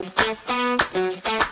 Thank you.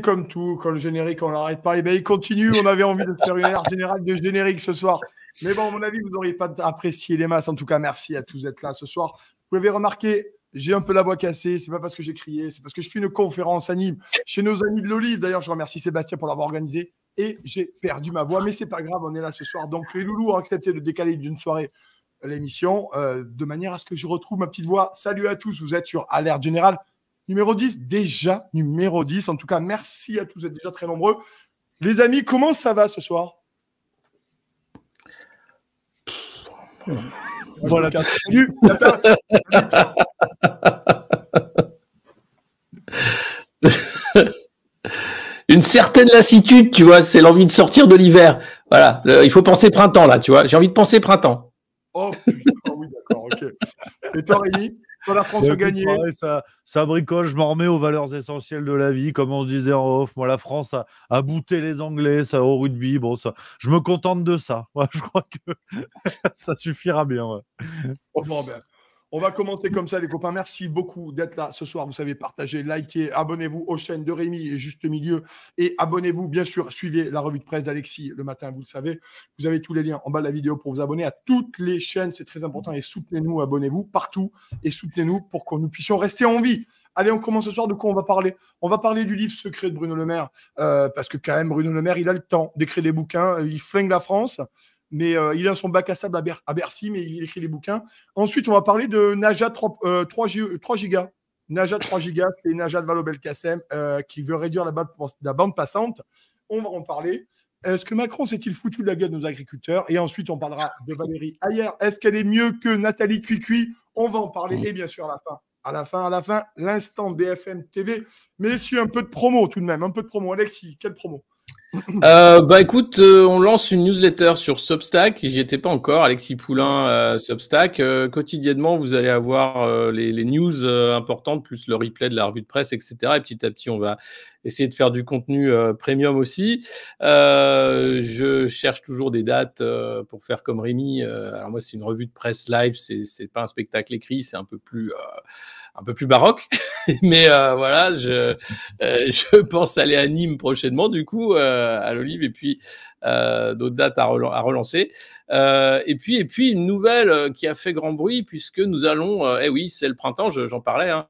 comme tout. Quand le générique, on l'arrête pas. Et eh ben, il continue. On avait envie de faire une alerte générale de générique ce soir. Mais bon, à mon avis, vous n'auriez pas apprécié les masses. En tout cas, merci à tous d'être là ce soir. Vous avez remarqué, j'ai un peu la voix cassée. C'est pas parce que j'ai crié, c'est parce que je fais une conférence à Nîmes chez nos amis de l'Olive. D'ailleurs, je remercie Sébastien pour l'avoir organisé, Et j'ai perdu ma voix, mais c'est pas grave, on est là ce soir. Donc, les loulous ont accepté de décaler d'une soirée l'émission euh, de manière à ce que je retrouve ma petite voix. Salut à tous, vous êtes sur Alerte Générale. Numéro 10, déjà numéro 10. En tout cas, merci à tous, vous êtes déjà très nombreux. Les amis, comment ça va ce soir Voilà, Une certaine lassitude, tu vois, c'est l'envie de sortir de l'hiver. Voilà, il faut penser printemps là, tu vois. J'ai envie de penser printemps. Oh, oui, d'accord, ok. Et toi, Rémi quand la France a gagné. ça, bricole, je m'en remets aux valeurs essentielles de la vie, comme on se disait en off. Moi, la France a, booté bouté les Anglais, ça au rugby. Bon, ça, je me contente de ça. je crois que ça suffira bien. Ben, on va commencer comme ça, les copains. Merci beaucoup d'être là ce soir. Vous savez, partagez, likez, abonnez-vous aux chaînes de Rémi et Juste Milieu. Et abonnez-vous, bien sûr, suivez la revue de presse d'Alexis le matin, vous le savez. Vous avez tous les liens en bas de la vidéo pour vous abonner à toutes les chaînes. C'est très important. Et soutenez-nous, abonnez-vous partout et soutenez-nous pour que nous puissions rester en vie. Allez, on commence ce soir. De quoi on va parler On va parler du livre secret de Bruno Le Maire. Euh, parce que quand même, Bruno Le Maire, il a le temps d'écrire des bouquins. Euh, il flingue la France mais euh, il a son bac à sable à, Bercy, mais il écrit les bouquins. Ensuite, on va parler de Najat 3, euh, 3, 3 gigas. Najat 3 Giga, c'est Najat Vallaud-Belkacem euh, qui veut réduire la bande, passante. On va en parler. Est-ce que Macron s'est-il foutu de la gueule de nos agriculteurs Et ensuite, on parlera de Valérie Ayer. Est-ce qu'elle est mieux que Nathalie Cuicui On va en parler. Et bien sûr, à la fin, à la fin, à la fin, l'instant BFM TV. Messieurs, un peu de promo tout de même, un peu de promo. Alexis, quel promo euh, bah écoute, euh, on lance une newsletter sur Substack. J'y étais pas encore. Alexis Poulain, euh, Substack. Euh, quotidiennement, vous allez avoir les, les, news importantes, plus le replay de la revue de presse, etc. Et petit à petit, on va essayer de faire du contenu premium aussi. je cherche toujours des dates pour faire comme Rémi. alors moi, c'est une revue de presse live. C'est pas un spectacle écrit. C'est un peu plus un peu plus baroque. Mais euh, voilà, je, euh, je pense aller à Nîmes prochainement, du coup, euh, à l'Olive, et puis d'autres dates à, relancer. Euh, et puis, et puis une nouvelle euh, qui a fait grand bruit puisque nous allons, et euh, eh oui, c'est le printemps, j'en parlais. Hein.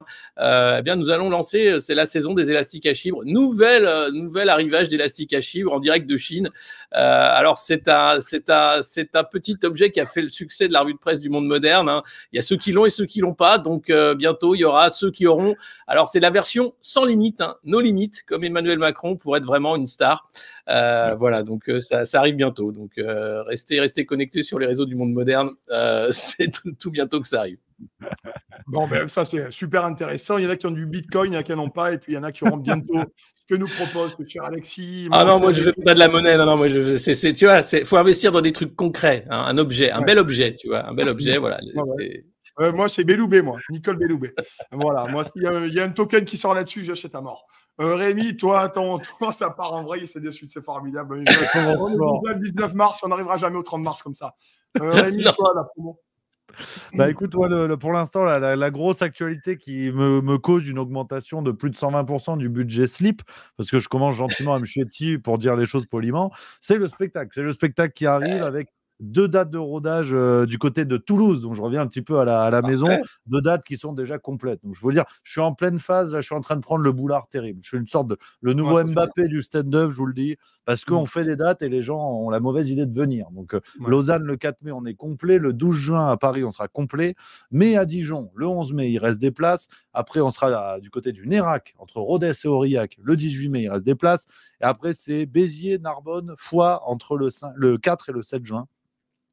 eh bien, nous allons lancer, c'est la saison des élastiques à chibre. Nouvelle, nouvel arrivage d'élastiques à chibre en direct de Chine. alors, c'est un, c'est un, c'est un petit objet qui a fait le succès de la rue de presse du Monde moderne. Hein. Il y a ceux qui l'ont et ceux qui l'ont pas. Donc, bientôt, il y aura ceux qui auront. Alors, c'est la version sans limite, hein. nos limites, comme Emmanuel Macron pour être vraiment une star. Voilà, donc ça, ça, arrive bientôt. Donc, restez, restez connecté sur les réseaux du monde moderne. Euh, c'est tout, bientôt que ça arrive. Bon, ben, ça c'est super intéressant. Il y en a qui ont du Bitcoin, il y en a qui n'en ont pas, et puis il y en a qui auront bientôt que nous propose le cher Alexis. Ah non, moi je veux pas de la monnaie. Non, non, moi je, c'est, tu vois, il faut investir dans des trucs concrets, hein, un objet, un bel objet, tu vois, un bel objet, voilà. Euh, moi c'est béloubé moi, Nicole Beloubé. voilà, moi s'il y, a un token qui sort là-dessus, j'achète à mort. Euh, Rémi, toi, ton, toi, ça part en vrai, c'est des suites, c'est formidable. on est le 19 mars, on n'arrivera jamais au 30 mars comme ça. Euh, Rémi, toi, la promo. Bah écoute, pour l'instant, la, grosse actualité qui me, me, cause une augmentation de plus de 120% du budget slip, parce que je commence gentiment à me chétir pour dire les choses poliment, c'est le spectacle. C'est le spectacle qui arrive euh. avec deux dates de rodage euh, du côté de Toulouse. Donc, je reviens un petit peu à la, maison. Deux dates qui sont déjà complètes. Donc, je veux dire, je suis en pleine phase. Là, je suis en train de prendre le boulard terrible. Je suis une sorte de le nouveau Mbappé du stand-up, je vous le dis, parce mm. qu'on fait des dates et les gens ont la mauvaise idée de venir. Donc, euh, Lausanne, le 4 mai, on est complet. Le 12 juin, à Paris, on sera complet. Mais à Dijon, le 11 mai, il reste des places. Après, on sera euh, du côté du Nérac, entre Rodez et Aurillac. Le 18 mai, il reste des places. Et après, c'est Béziers, Narbonne, Foix, entre le 4 et le 7 juin.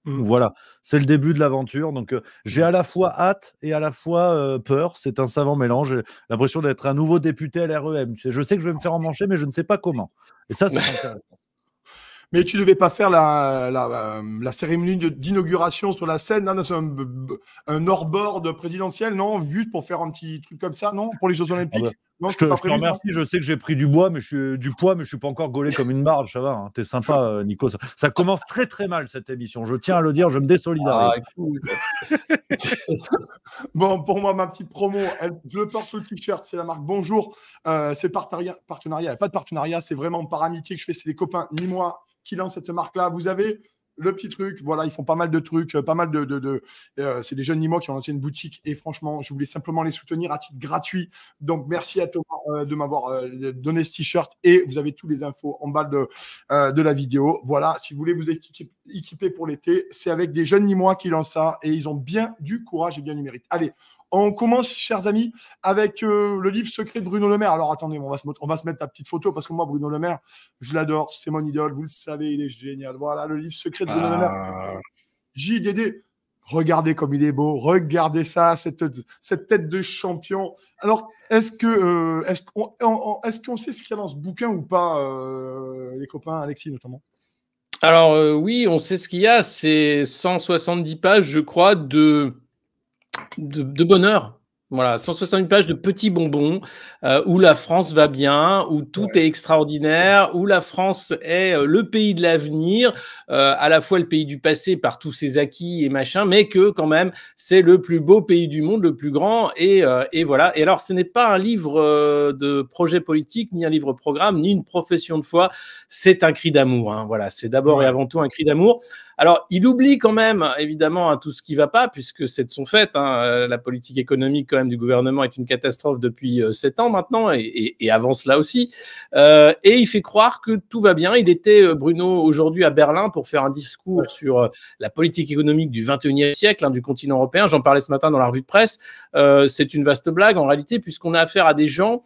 Mmh. Voilà, c'est le début de l'aventure. Donc, j'ai mmh. à la fois hâte et à la fois peur. C'est un savant mélange. j'ai L'impression d'être un nouveau député à l'REM. Je sais que je vais me faire emmancher, mais je ne sais pas comment. Et ça, c'est intéressant. Mais tu ne devais pas faire la, cérémonie d'inauguration sur la scène, hein, un, un hors-board présidentiel, non Juste pour faire un petit truc comme ça, non Pour les Jeux ah bah Olympiques je, te, remercie, je sais que j'ai pris du, bois, mais je suis, du poids, mais je suis pas encore gaulé comme une barge, ça va, hein. t'es sympa euh, Nico. Ça, commence très très mal cette émission, je tiens à le dire, je me désolidarise. Ah, bon, pour moi, ma petite promo, elle, je porte le t-shirt, c'est la marque Bonjour, euh, c'est partenariat, Il a pas de partenariat, c'est vraiment par amitié que je fais, c'est des copains, ni moi qui lancent cette marque-là. Vous avez le petit truc, voilà, ils font pas mal de trucs, euh, pas mal de. Euh, c'est des jeunes Nîmois qui ont lancé une boutique et franchement, je voulais simplement les soutenir à titre gratuit. Donc, merci à Thomas euh, de m'avoir donné ce t-shirt et vous avez tous les infos en bas de, de la vidéo. Voilà, si vous voulez vous équiper pour l'été, c'est avec des jeunes Nîmois qui lancent ça et ils ont bien du courage et bien du mérite. Allez, on commence, chers amis, avec euh, le livre secret de Bruno Le Maire. Alors attendez, on va, se, mettre la petite photo parce que moi, Bruno Le Maire, je l'adore, c'est mon idole, vous le savez, il est génial. Voilà le livre secret de Bruno Le Maire. Ah. JDD, regardez comme il est beau, regardez ça, cette, tête de champion. Alors, est-ce que euh, est-ce qu'on sait ce qu'il y a dans ce bouquin ou pas, euh, les copains, Alexis notamment Alors oui, on sait ce qu'il y a, c'est 170 pages, je crois, de de, bonheur. Voilà, 160 pages de petits bonbons euh, où la France va bien, où tout est extraordinaire, où la France est euh, le pays de l'avenir, euh, à la fois le pays du passé par tous ses acquis et machin, mais que quand même c'est le plus beau pays du monde, le plus grand et, voilà. Et alors ce n'est pas un livre de projet politique, ni un livre programme, ni une profession de foi, c'est un cri d'amour. Hein, voilà, c'est d'abord et avant tout un cri d'amour. Alors, il oublie quand même, évidemment, hein, tout ce qui ne va pas, puisque c'est de son fait. Hein, euh, la politique économique, quand même, du gouvernement est une catastrophe depuis euh, sept ans maintenant, et, avant cela aussi. Euh, et il fait croire que tout va bien. Il était, Bruno, aujourd'hui à Berlin pour faire un discours sur la politique économique du 21e siècle, hein, du continent européen. J'en parlais ce matin dans la revue de presse. c'est une vaste blague, en réalité, puisqu'on a affaire à des gens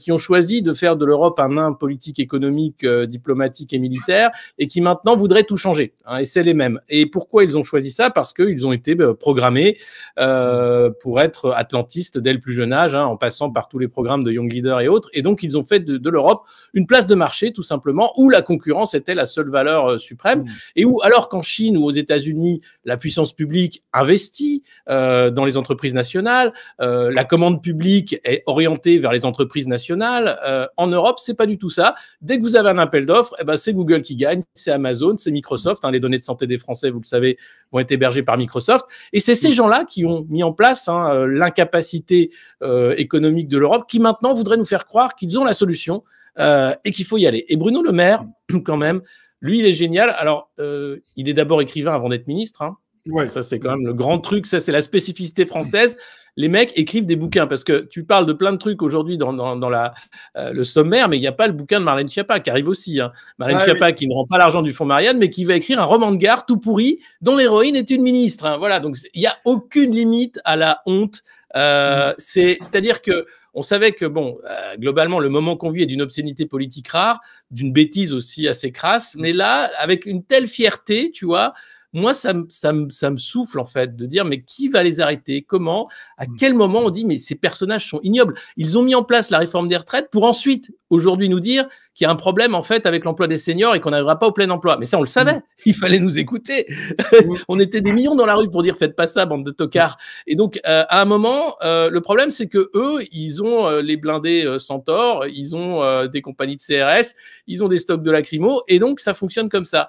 qui ont choisi de faire de l'Europe un nain politique, économique, diplomatique et militaire, et qui maintenant voudraient tout changer. et les mêmes. Et pourquoi ils ont choisi ça Parce qu'ils ont été euh, programmés euh, pour être atlantistes dès le plus jeune âge, hein, en passant par tous les programmes de Young Leader et autres. Et donc, ils ont fait de, l'Europe une place de marché, tout simplement, où la concurrence était la seule valeur euh, suprême. Mmh. Et où, alors qu'en Chine ou aux États-Unis, la puissance publique investit dans les entreprises nationales, la commande publique est orientée vers les entreprises nationales, en Europe, c'est pas du tout ça. Dès que vous avez un appel d'offres, eh ben, c'est Google qui gagne, c'est Amazon, c'est Microsoft, hein, les données de des Français, vous le savez, vont être hébergés par Microsoft. Et c'est ces mm. gens-là qui ont mis en place hein, euh, l'incapacité euh, économique de l'Europe, qui maintenant voudraient nous faire croire qu'ils ont la solution euh, et qu'il faut y aller. Et Bruno Le Maire, mm. quand même, lui, il est génial. Alors, il est d'abord écrivain avant d'être ministre. Hein. Ouais. Ça, c'est quand même le grand truc. Ça, c'est la spécificité française les mecs écrivent des bouquins. Parce que tu parles de plein de trucs aujourd'hui dans, euh, le sommaire, mais il n'y a pas le bouquin de Marlène Schiappa qui arrive aussi. Hein. Marlène ah Schiappa qui ne rend pas l'argent du fonds Marianne, mais qui va écrire un roman de gare tout pourri dont l'héroïne est une ministre. Hein. Voilà, donc il n'y a aucune limite à la honte. Euh, mm. C'est-à-dire que on savait que, bon, euh, globalement, le moment qu'on vit est d'une obscénité politique rare, d'une bêtise aussi assez crasse, mm. mais là, avec une telle fierté, tu vois, moi, ça, ça, ça, me souffle en fait de dire mais qui va les arrêter Comment À mmh. quel moment on dit mais ces personnages sont ignobles Ils ont mis en place la réforme des retraites pour ensuite, aujourd'hui, nous dire qu'il y a un problème en fait avec l'emploi des seniors et qu'on n'arrivera pas au plein emploi. Mais ça, on le savait. Mmh. Il fallait nous écouter. Mmh. on était des millions dans la rue pour dire faites pas ça, bande de tocards. Et donc, euh, à un moment, euh, le problème, c'est que eux, ils ont euh, les blindés sans tort, ils ont des compagnies de CRS, ils ont des stocks de lacrymo, et donc ça fonctionne comme ça.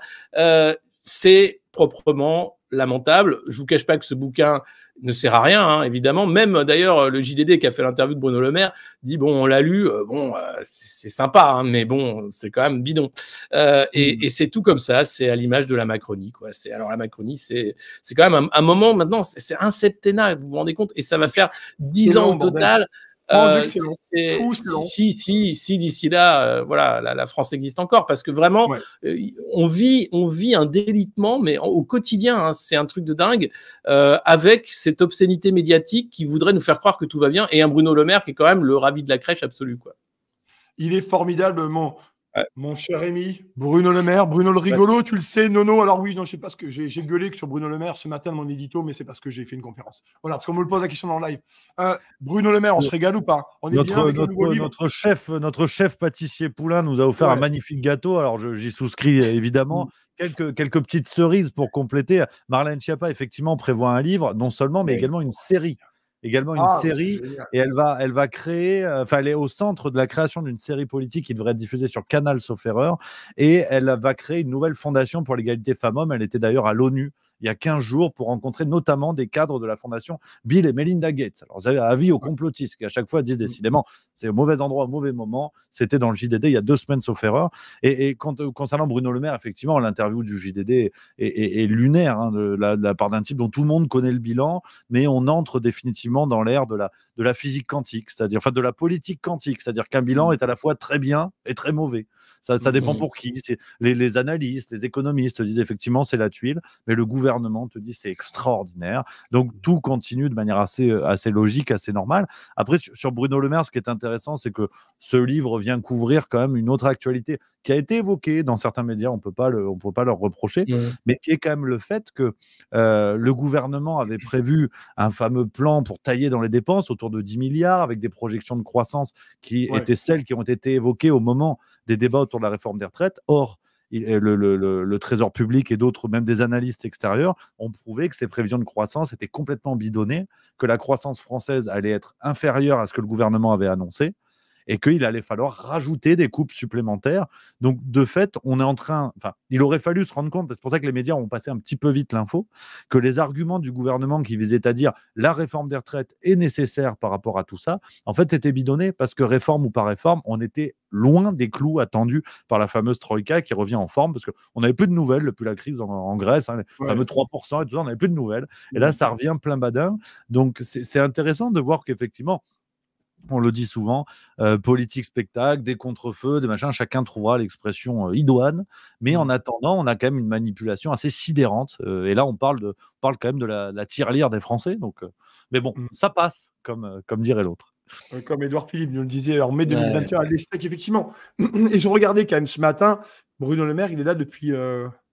c'est proprement lamentable. Je vous cache pas que ce bouquin ne sert à rien, hein, évidemment. Même d'ailleurs, le JDD qui a fait l'interview de Bruno Le Maire dit bon, on l'a lu, euh, bon, euh, c'est sympa, hein, mais bon, c'est quand même bidon. Euh, mm. et, c'est tout comme ça, c'est à l'image de la Macronie. Quoi. Alors, la Macronie, c'est quand même un, moment maintenant, c'est un septennat, vous vous rendez compte, et ça va faire dix ans au total. Oh, euh, si, si, si, d'ici là, euh, voilà, la, France existe encore, parce que vraiment, euh, on vit, on vit un délitement, mais au quotidien, hein, c'est un truc de dingue, avec cette obscénité médiatique qui voudrait nous faire croire que tout va bien, et un Bruno Le Maire qui est quand même le ravi de la crèche absolue quoi. Il est formidablement mon cher Rémi, Bruno Le Maire, Bruno le rigolo, tu le sais, Nono. Alors oui, je je sais pas ce que j'ai gueulé sur Bruno Le Maire ce matin de mon édito, mais c'est parce que j'ai fait une conférence. Voilà, parce qu'on me le pose la question dans le live. Euh, Bruno Le Maire, on se régale ou pas on notre, chef, notre chef pâtissier Poulain nous a offert un magnifique gâteau. Alors j'y souscris évidemment. Mm. Quelques, quelques petites cerises pour compléter. Marlène Chiappa, effectivement, prévoit un livre, non seulement, mais également une série également une ah, série et elle va, elle va créer, euh, enfin, elle est au centre de la création d'une série politique qui devrait être diffusée sur Canal, sauf erreur, et elle va créer une nouvelle fondation pour l'égalité femmes-hommes. Elle était d'ailleurs à l'ONU il y a 15 jours pour rencontrer notamment des cadres de la fondation Bill et Melinda Gates. Alors, vous avez avis aux complotistes qui à chaque fois disent mm. décidément, c'est au mauvais endroit, au mauvais moment. C'était dans le JDD il y a deux semaines, sauf erreur. Et, quand, euh, concernant Bruno Le Maire, effectivement, l'interview du JDD est, lunaire hein, de, la, part d'un type dont tout le monde connaît le bilan, mais on entre définitivement dans l'ère de la, de la physique quantique, c'est-à-dire enfin, de la politique quantique, c'est-à-dire qu'un bilan mm. est à la fois très bien et très mauvais. Ça, dépend mm. pour qui. Les, les analystes, les économistes disent effectivement c'est la tuile, mais le gouvernement gouvernement te dit c'est extraordinaire. Donc tout continue de manière assez, euh, assez logique, assez normale. Après, sur Bruno Le Maire, ce qui est intéressant, c'est que ce livre vient couvrir quand même une autre actualité qui a été évoquée dans certains médias, on ne peut pas leur reprocher, mmh. mais qui est quand même le fait que euh, le gouvernement avait prévu un fameux plan pour tailler dans les dépenses autour de 10 milliards avec des projections de croissance qui étaient celles qui ont été évoquées au moment des débats autour de la réforme des retraites. Or, euh, le, Trésor public et d'autres, même des analystes extérieurs, ont prouvé que ces prévisions de croissance étaient complètement bidonnées, que la croissance française allait être inférieure à ce que le gouvernement avait annoncé, et qu'il allait falloir rajouter des coupes supplémentaires. Donc, de fait, on est en train, enfin, il aurait fallu se rendre compte, c'est pour ça que les médias ont passé un petit peu vite l'info, que les arguments du gouvernement qui visaient à dire la réforme des retraites est nécessaire par rapport à tout ça, en fait, c'était bidonné parce que réforme ou pas réforme, on était loin des clous attendus par la fameuse Troïka qui revient en forme parce qu'on n'avait plus de nouvelles depuis la crise en, Grèce, hein, les fameux 3% et tout ça, on n'avait plus de nouvelles. Et là, mmh. ça revient plein badin. Donc, c'est intéressant de voir qu'effectivement, on le dit souvent, euh, politique spectacle, des contrefeux, des machins, chacun trouvera l'expression euh, idoine, mais en mmh. attendant, on a quand même une manipulation assez sidérante, euh, et là on parle, de, parle quand même de la, tirelire des Français, donc, mais bon, mmh. ça passe, comme, comme dirait l'autre. Comme Edouard Philippe nous le disait en mai 2021 à effectivement. Et je regardais quand même ce matin, Bruno Le Maire, il est là depuis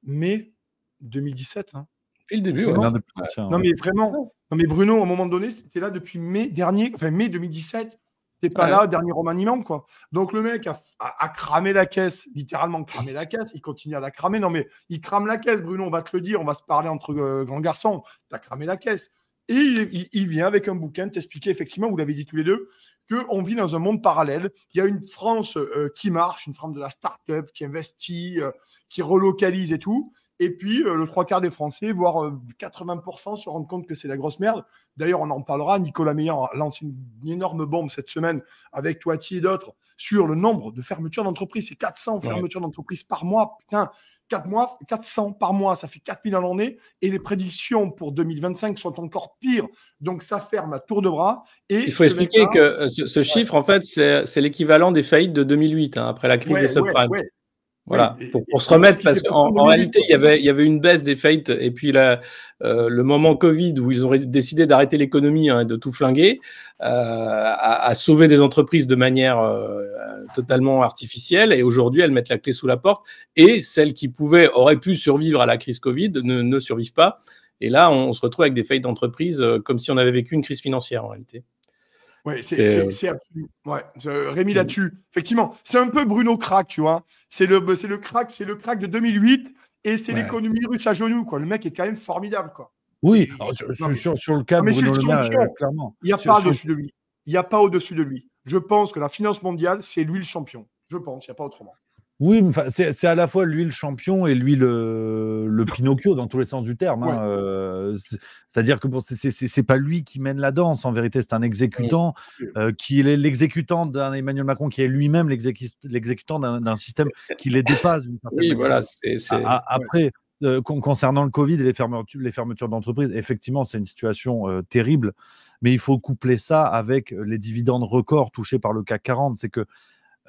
mai 2017. et hein. le début, Non, mais vraiment, non, mais Bruno, à un moment donné, c'était là depuis mai dernier, enfin mai 2017. T'es pas là, dernier remaniement, quoi. Donc le mec a, cramé la caisse, littéralement cramé la caisse. Il continue à la cramer. Non, mais il crame la caisse, Bruno, on va te le dire, on va se parler entre euh, grands garçons. tu as cramé la caisse. Et il, vient avec un bouquin t'expliquer, effectivement, vous l'avez dit tous les deux, qu'on vit dans un monde parallèle. Il y a une France euh, qui marche, une France de la start-up, qui investit, euh, qui relocalise et tout. Et puis, euh, le trois quarts des Français, voire 80%, euh, se rendent compte que c'est la grosse merde. D'ailleurs, on en parlera. Nicolas Meyer lance une, énorme bombe cette semaine avec Toiti et d'autres sur le nombre de fermetures d'entreprises. C'est 400 fermetures d'entreprises par mois. Putain, mois, 400 par mois, ça fait 4000 à l'année. Et les prédictions pour 2025 sont encore pires. Donc, ça ferme à tour de bras. Il faut expliquer que euh, ce, chiffre, en fait, c'est l'équivalent des faillites de 2008, hein, après la crise des subprimes. Voilà, pour, se remettre, parce qu'en réalité, il y, avait, il y avait une baisse des faits, et puis la, euh, le moment Covid où ils ont décidé d'arrêter l'économie hein, et de tout flinguer, euh, à, sauver des entreprises de manière euh, totalement artificielle, et aujourd'hui, elles mettent la clé sous la porte, et celles qui pouvaient, auraient pu survivre à la crise Covid, ne, ne survivent pas, et là, on, on se retrouve avec des faillites d'entreprises euh, comme si on avait vécu une crise financière en réalité. Oui, c'est euh, absolument. Ouais. Rémi mm. là-dessus, effectivement, c'est un peu Bruno Crack, tu vois. C'est le, le crack, c'est le crack de 2008 et c'est l'économie russe à genoux, quoi. Le mec est quand même formidable, quoi. Oui, sur, le cas mais Bruno le euh, clairement. Il n'y a pas au-dessus lui. Il n'y a pas au-dessus de lui. Je pense que la finance mondiale, c'est lui le champion. Je pense, il n'y a pas autrement. Oui, c'est à la fois lui le champion et lui euh, le, Pinocchio dans tous les sens du terme. Hein, euh, c'est-à-dire que bon, c'est pas lui qui mène la danse. En vérité, c'est un exécutant euh, qui est l'exécutant d'un Emmanuel Macron qui est lui-même l'exécutant d'un système qui les dépasse. Oui, voilà. Après. concernant le Covid et les fermetures, d'entreprises, effectivement, c'est une situation terrible, mais il faut coupler ça avec les dividendes records touchés par le CAC 40. C'est que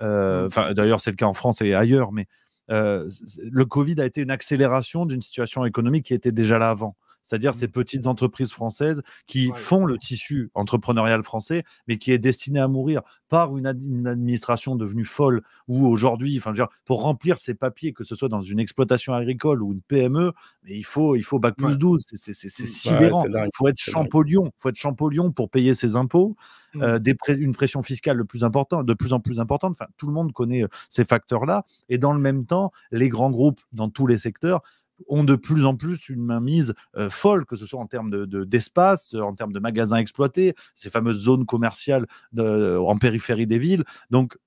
euh, mmh. d'ailleurs, c'est le cas en France et ailleurs, mais euh, le Covid a été une accélération d'une situation économique qui était déjà là avant c'est-à-dire mmh. ces petites entreprises françaises qui font le tissu entrepreneurial français, mais qui est destiné à mourir par une, administration devenue folle, ou aujourd'hui, pour remplir ces papiers, que ce soit dans une exploitation agricole ou une PME, il faut, il faut bac plus 12, c'est mmh. sidérant. Bah, il faut être champollion, faut être champollion pour payer ses impôts, mmh. euh, une pression fiscale le plus de plus en plus importante. tout le monde connaît euh, ces facteurs-là, et dans le même temps, les grands groupes dans tous les secteurs ont de plus en plus une mainmise euh, folle, que ce soit en termes d'espace, de, d'espace, euh, en termes de magasins exploités, ces fameuses zones commerciales euh, en périphérie des villes. Donc,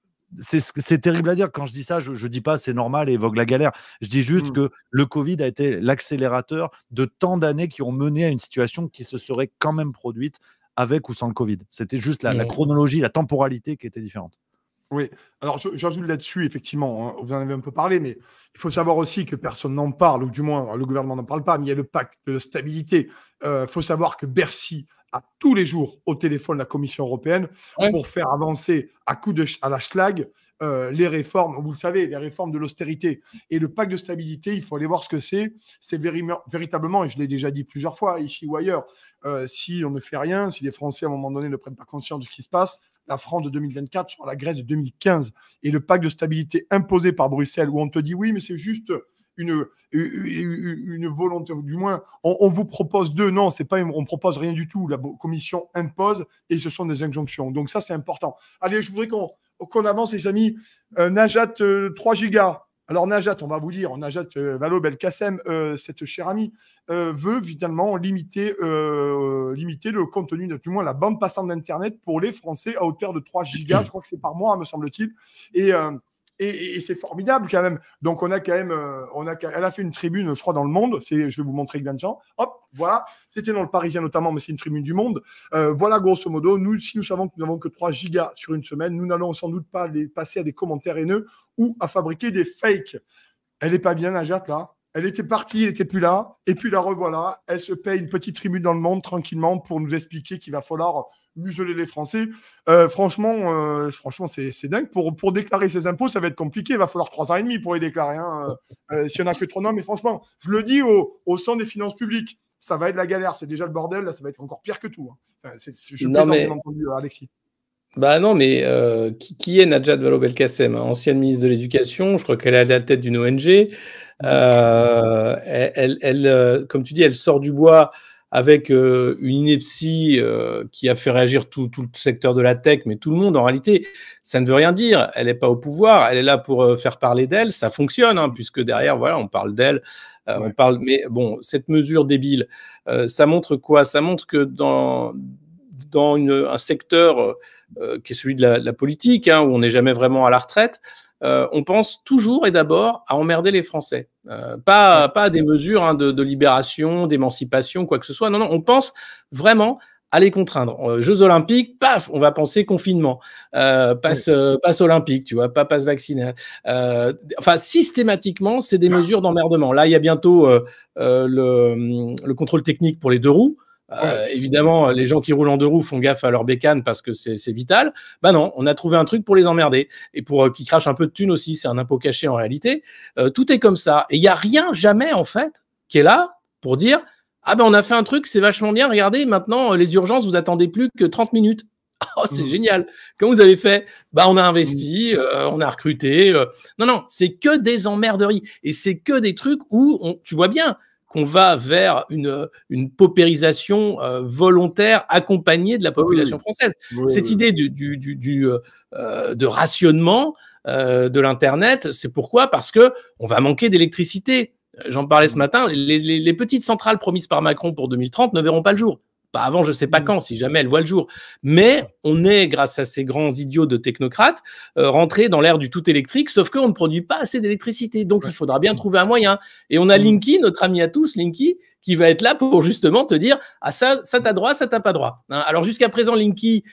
c'est terrible à dire. Quand je dis ça, je ne dis pas c'est normal et évoque la galère. Je dis juste mmh. que le Covid a été l'accélérateur de tant d'années qui ont mené à une situation qui se serait quand même produite avec ou sans le Covid. C'était juste la chronologie, la temporalité qui était différente. Oui, alors j'ajoute là-dessus, effectivement, hein. vous en avez un peu parlé, mais il faut savoir aussi que personne n'en parle, ou du moins le gouvernement n'en parle pas, mais il y a le pacte de stabilité. Il euh, faut savoir que Bercy tous les jours au téléphone de la Commission européenne pour faire avancer à coup de à la schlag euh, les réformes. Vous le savez, les réformes de l'austérité et le pacte de stabilité. Il faut aller voir ce que c'est. C'est véritablement, et je l'ai déjà dit plusieurs fois ici ou ailleurs, euh, si on ne fait rien, si les Français à un moment donné ne prennent pas conscience de ce qui se passe, la France de 2024 sur la Grèce de 2015 et le pacte de stabilité imposé par Bruxelles où on te dit oui, mais c'est juste une, volonté, du moins, on, vous propose deux. Non, c'est pas, on propose rien du tout. La commission impose et ce sont des injonctions. Donc ça, c'est important. Allez, je voudrais qu'on avance, les amis. Euh, Najat, 3 euh, gigas. Alors Najat, on va vous dire, Najat euh, Valo Belkacem, cette chère amie, veut finalement limiter, limiter le contenu, du moins la bande passante d'Internet pour les Français à hauteur de 3 gigas, je crois que c'est par mois, hein, me semble-t-il. Et et, c'est formidable quand même. Donc on a quand même, euh, on a, elle a fait une tribune, je crois, dans le Monde. C'est, je vais vous montrer avec gens. Hop, voilà. C'était dans le Parisien notamment, mais c'est une tribune du Monde. Euh, voilà, grosso modo, nous, si nous savons que nous n'avons que 3 gigas sur une semaine, nous n'allons sans doute pas les passer à des commentaires haineux ou à fabriquer des fakes. Elle n'est pas bien, Najat, là. Elle était partie, elle n'était plus là, et puis la revoilà. Elle se paye une petite tribune dans le monde tranquillement pour nous expliquer qu'il va falloir museler les Français. Euh, franchement, euh, franchement c'est, dingue. Pour, pour déclarer ses impôts, ça va être compliqué. Il va falloir trois ans et demi pour les déclarer. Hein. Euh, s'il n'y si on a que trop non. mais franchement, je le dis au, au sein des finances publiques, ça va être la galère. C'est déjà le bordel. Là, ça va être encore pire que tout. Hein. je n'ai entendu, Alexis. Bah non, mais qui, est Najat Valo belkacem hein? ancienne ministre de l'Éducation Je crois qu'elle est à la tête d'une ONG. elle comme tu dis, elle sort du bois avec euh, une ineptie euh, qui a fait réagir tout, le secteur de la tech, mais tout le monde en réalité, ça ne veut rien dire. Elle n'est pas au pouvoir, elle est là pour euh, faire parler d'elle. Ça fonctionne, hein, puisque derrière, voilà, on parle d'elle, on parle. Mais bon, cette mesure débile, ça montre quoi Ça montre que dans un secteur qui est celui de la, politique, hein, où on n'est jamais vraiment à la retraite, euh, on pense toujours et d'abord à emmerder les Français. Euh, pas, pas à des mesures hein, de, libération, d'émancipation, quoi que ce soit. Non, non, on pense vraiment à les contraindre. Euh, Jeux olympiques, paf, on va penser confinement, passe, passe, olympique, tu vois, pas passe vaccinal. enfin, systématiquement, c'est des ah. mesures d'emmerdement. Là, il y a bientôt le, contrôle technique pour les deux roues. Euh, évidemment, les gens qui roulent en deux roues font gaffe à leur bécane parce que c'est vital. Ben non, on a trouvé un truc pour les emmerder et pour euh, qui qu'ils crachent un peu de thunes aussi. C'est un impôt caché en réalité. Euh, tout est comme ça. Et il n'y a rien, jamais en fait, qui est là pour dire Ah ben on a fait un truc, c'est vachement bien. Regardez, maintenant, les urgences, vous attendez plus que 30 minutes. Oh, c'est mmh. génial. Comment vous avez fait Bah, on a investi, mmh. on a recruté. Non, non, c'est que des emmerderies et c'est que des trucs où on, tu vois bien, on va vers une, une paupérisation euh, volontaire accompagnée de la population française. Cette idée du, euh, euh, de rationnement de l'Internet, c'est pourquoi Parce que on va manquer d'électricité. J'en parlais ce mmh. matin, les, petites centrales promises par Macron pour 2030 ne verront pas le jour avant, je ne sais pas mm. quand, si jamais elle voit le jour. Mais on est, grâce à ces grands idiots de technocrates, euh, rentrés dans l'ère du tout électrique, sauf qu'on ne produit pas assez d'électricité. Donc, il faudra bien mm. trouver un moyen. Et on a mm. Linky, notre ami à tous, Linky, qui va être là pour justement te dire Ah, ça, ça t'a droit, ça t'a pas droit. Hein, alors, jusqu'à présent, Linky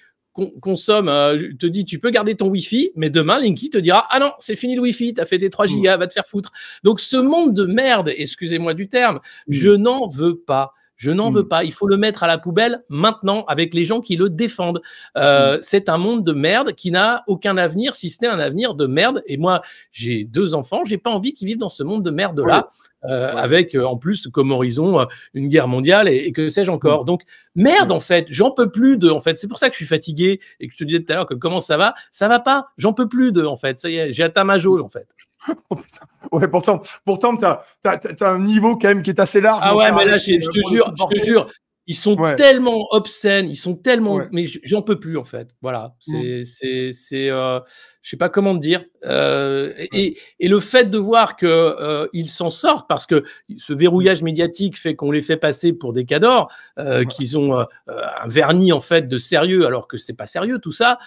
consomme, euh, te dit tu peux garder ton Wi-Fi, mais demain Linky te dira ah non c'est fini le Wi-Fi, as fait tes 3 gigas, va te faire foutre. Donc ce monde de merde, excusez-moi du terme, je n'en veux pas. Je n'en veux mm. pas. Il faut le mettre à la poubelle maintenant avec les gens qui le défendent. Euh, mm. C'est un monde de merde qui n'a aucun avenir, si ce n'est un avenir de merde. Et moi, j'ai deux enfants. J'ai pas envie qu'ils vivent dans ce monde de merde là, euh, avec euh, en plus comme horizon une guerre mondiale et, que sais-je mm. encore. Donc merde en fait. J'en peux plus de. En fait, c'est pour ça que je suis fatigué et que je te disais tout à l'heure que comment ça va Ça va pas. J'en peux plus de. En fait, ça y est, j'ai atteint ma jauge en fait. Oh, ouais, pourtant, pourtant tu as, un niveau quand même qui est assez large. Ah ouais, mais là, euh, je, te jure, ils sont tellement obscènes, ils sont tellement. Mais j'en peux plus, en fait. Voilà. C'est. Mm. c'est euh, je sais pas comment dire. Euh, et, le fait de voir qu'ils s'en sortent, parce que ce verrouillage médiatique fait qu'on les fait passer pour des cadors, qu'ils ont un vernis, en fait, de sérieux, alors que c'est pas sérieux, tout ça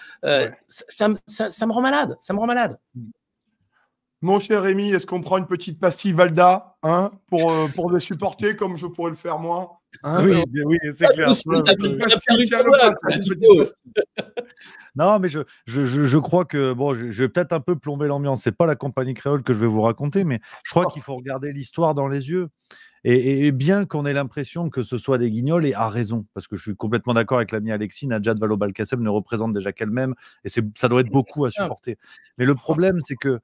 ça, ça, me rend malade. Ça me rend malade. Mm. Mon cher Rémi, est-ce qu'on prend une petite pastille Valda hein, pour, le euh, pour supporter comme je pourrais le faire moi hein? Oui, c'est clair. Non, mais je, je, crois que bon, je, vais peut-être un peu plomber l'ambiance. C'est pas la compagnie créole que je vais vous raconter, mais je crois oh. qu'il faut regarder l'histoire dans les yeux. Et, bien qu'on ait l'impression que ce soit des guignols, et à raison, parce que je suis complètement d'accord avec l'ami Alexis, Nadjad Vallaud-Balkacem ne représente déjà qu'elle-même, et ça doit être beaucoup à supporter. Mais le problème, c'est que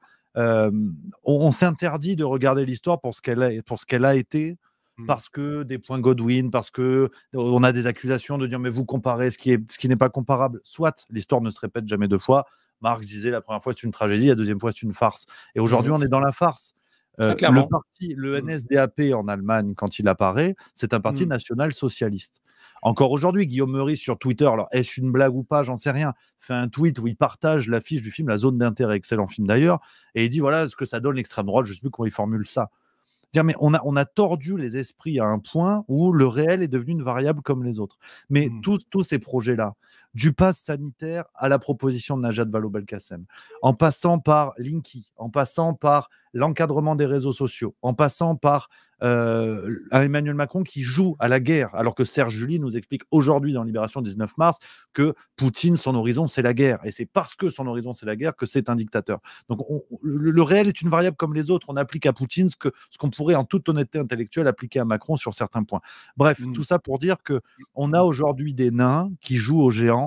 on, s'interdit de regarder l'histoire pour ce qu'elle a, pour ce qu'elle a été, mmh. parce que des points Godwin, parce que on a des accusations de dire mais vous comparez ce qui est, ce qui n'est pas comparable. Soit l'histoire ne se répète jamais deux fois. Marx disait la première fois c'est une tragédie, la deuxième fois c'est une farce. Et aujourd'hui mmh. on est dans la farce. Euh, le parti, le mmh. NSDAP en Allemagne, quand il apparaît, c'est un parti mmh. national-socialiste. Encore aujourd'hui, Guillaume Meurice sur Twitter, alors est-ce une blague ou pas, j'en sais rien, fait un tweet où il partage l'affiche du film La Zone d'intérêt, excellent film d'ailleurs, et il dit voilà ce que ça donne l'extrême droite, je ne sais plus comment il formule ça. Dire, mais on a, on a tordu les esprits à un point où le réel est devenu une variable comme les autres. Mais mmh. tous, tous ces projets-là, du pass sanitaire à la proposition de Najat Vallaud-Belkacem, en passant par Linky, en passant par l'encadrement des réseaux sociaux, en passant par euh, Emmanuel Macron qui joue à la guerre, alors que Serge Julie nous explique aujourd'hui dans Libération 19 mars que Poutine, son horizon, c'est la guerre. Et c'est parce que son horizon, c'est la guerre que c'est un dictateur. Donc le, réel est une variable comme les autres. On applique à Poutine ce qu'on ce pourrait, en toute honnêteté intellectuelle, appliquer à Macron sur certains points. Bref, mmh. tout ça pour dire que on a mmh. aujourd'hui des nains qui jouent aux géants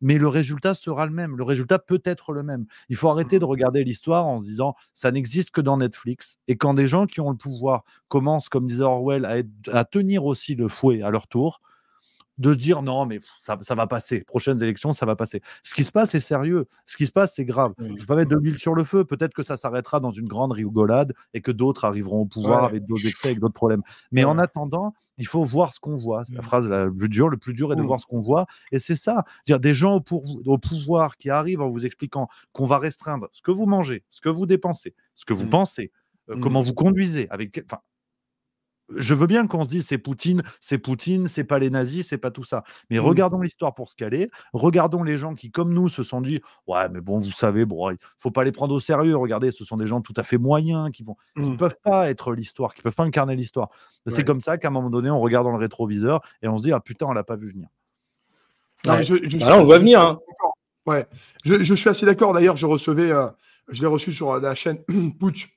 mais le résultat sera le même. Le résultat peut être le même. Il faut arrêter de mmh. regarder l'histoire en se disant ça n'existe que dans Netflix. Et quand des gens qui ont le pouvoir commencent, comme disait Orwell, à, à tenir aussi le fouet à leur tour, de se dire non, mais ça, va passer, prochaines élections, ça va passer. Ce qui se passe est sérieux, ce qui se passe c'est grave. Je ne vais pas mettre de l'huile sur le feu, peut-être que ça s'arrêtera dans une grande rigolade et que d'autres arriveront au pouvoir avec d'autres excès, avec d'autres problèmes. Mais en attendant, il faut voir ce qu'on voit. la mm. phrase la plus dure, le plus dur est de voir ce qu'on voit. Et c'est ça, dire des gens au, pouvoir qui arrivent en vous expliquant qu'on va restreindre ce que vous mangez, ce que vous dépensez, ce que vous mm. pensez, euh, mm. comment vous conduisez, avec, enfin, je veux bien qu'on se dise c'est Poutine, c'est Poutine, c'est pas les nazis, c'est pas tout ça. Mais mmh. regardons l'histoire pour ce qu'elle est. Regardons les gens qui, comme nous, se sont dit ouais, mais bon, vous savez, ne faut pas les prendre au sérieux. Regardez, ce sont des gens tout à fait moyens qui vont, mmh. peuvent pas être l'histoire, qui peuvent pas incarner l'histoire. C'est comme ça qu'à un moment donné, on regarde dans le rétroviseur et on se dit ah putain, on l'a pas vu venir. alors bah on va venir. Hein. Ouais, je, suis assez d'accord. D'ailleurs, je recevais, euh, je l'ai reçu sur euh, la chaîne Putsch,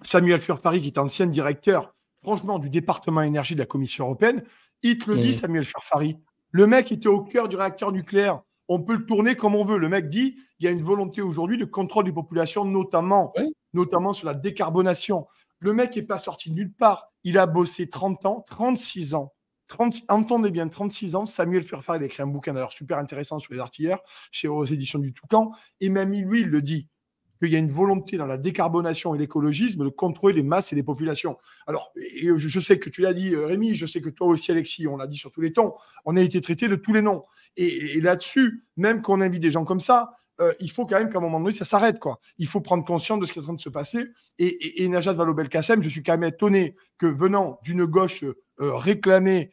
Samuel Furfari, qui est ancien directeur franchement, du département énergie de la Commission européenne. Il le dit, Samuel Ferfari. Le mec était au cœur du réacteur nucléaire. On peut le tourner comme on veut. Le mec dit il y a une volonté aujourd'hui de contrôle des populations, notamment, notamment sur la décarbonation. Le mec n'est pas sorti de nulle part. Il a bossé 30 ans, 36 ans. entendez bien, 36 ans, Samuel Ferfari, a écrit un bouquin d'ailleurs super intéressant sur les artilleurs chez aux éditions du Toucan. Et même lui, il le dit. Il y a une volonté dans la décarbonation et l'écologisme de contrôler les masses et les populations. Alors, je sais que tu l'as dit, euh, Rémi, je sais que toi aussi, Alexis, on l'a dit sur tous les tons, on a été traité de tous les noms. Et, là-dessus, même qu'on invite des gens comme ça, euh, il faut quand même qu'à un moment donné, ça s'arrête. quoi. Il faut prendre conscience de ce qui est en train de se passer. Et, et, Najat Vallaud-Belkacem, je suis quand même étonné que venant d'une gauche euh, réclamée,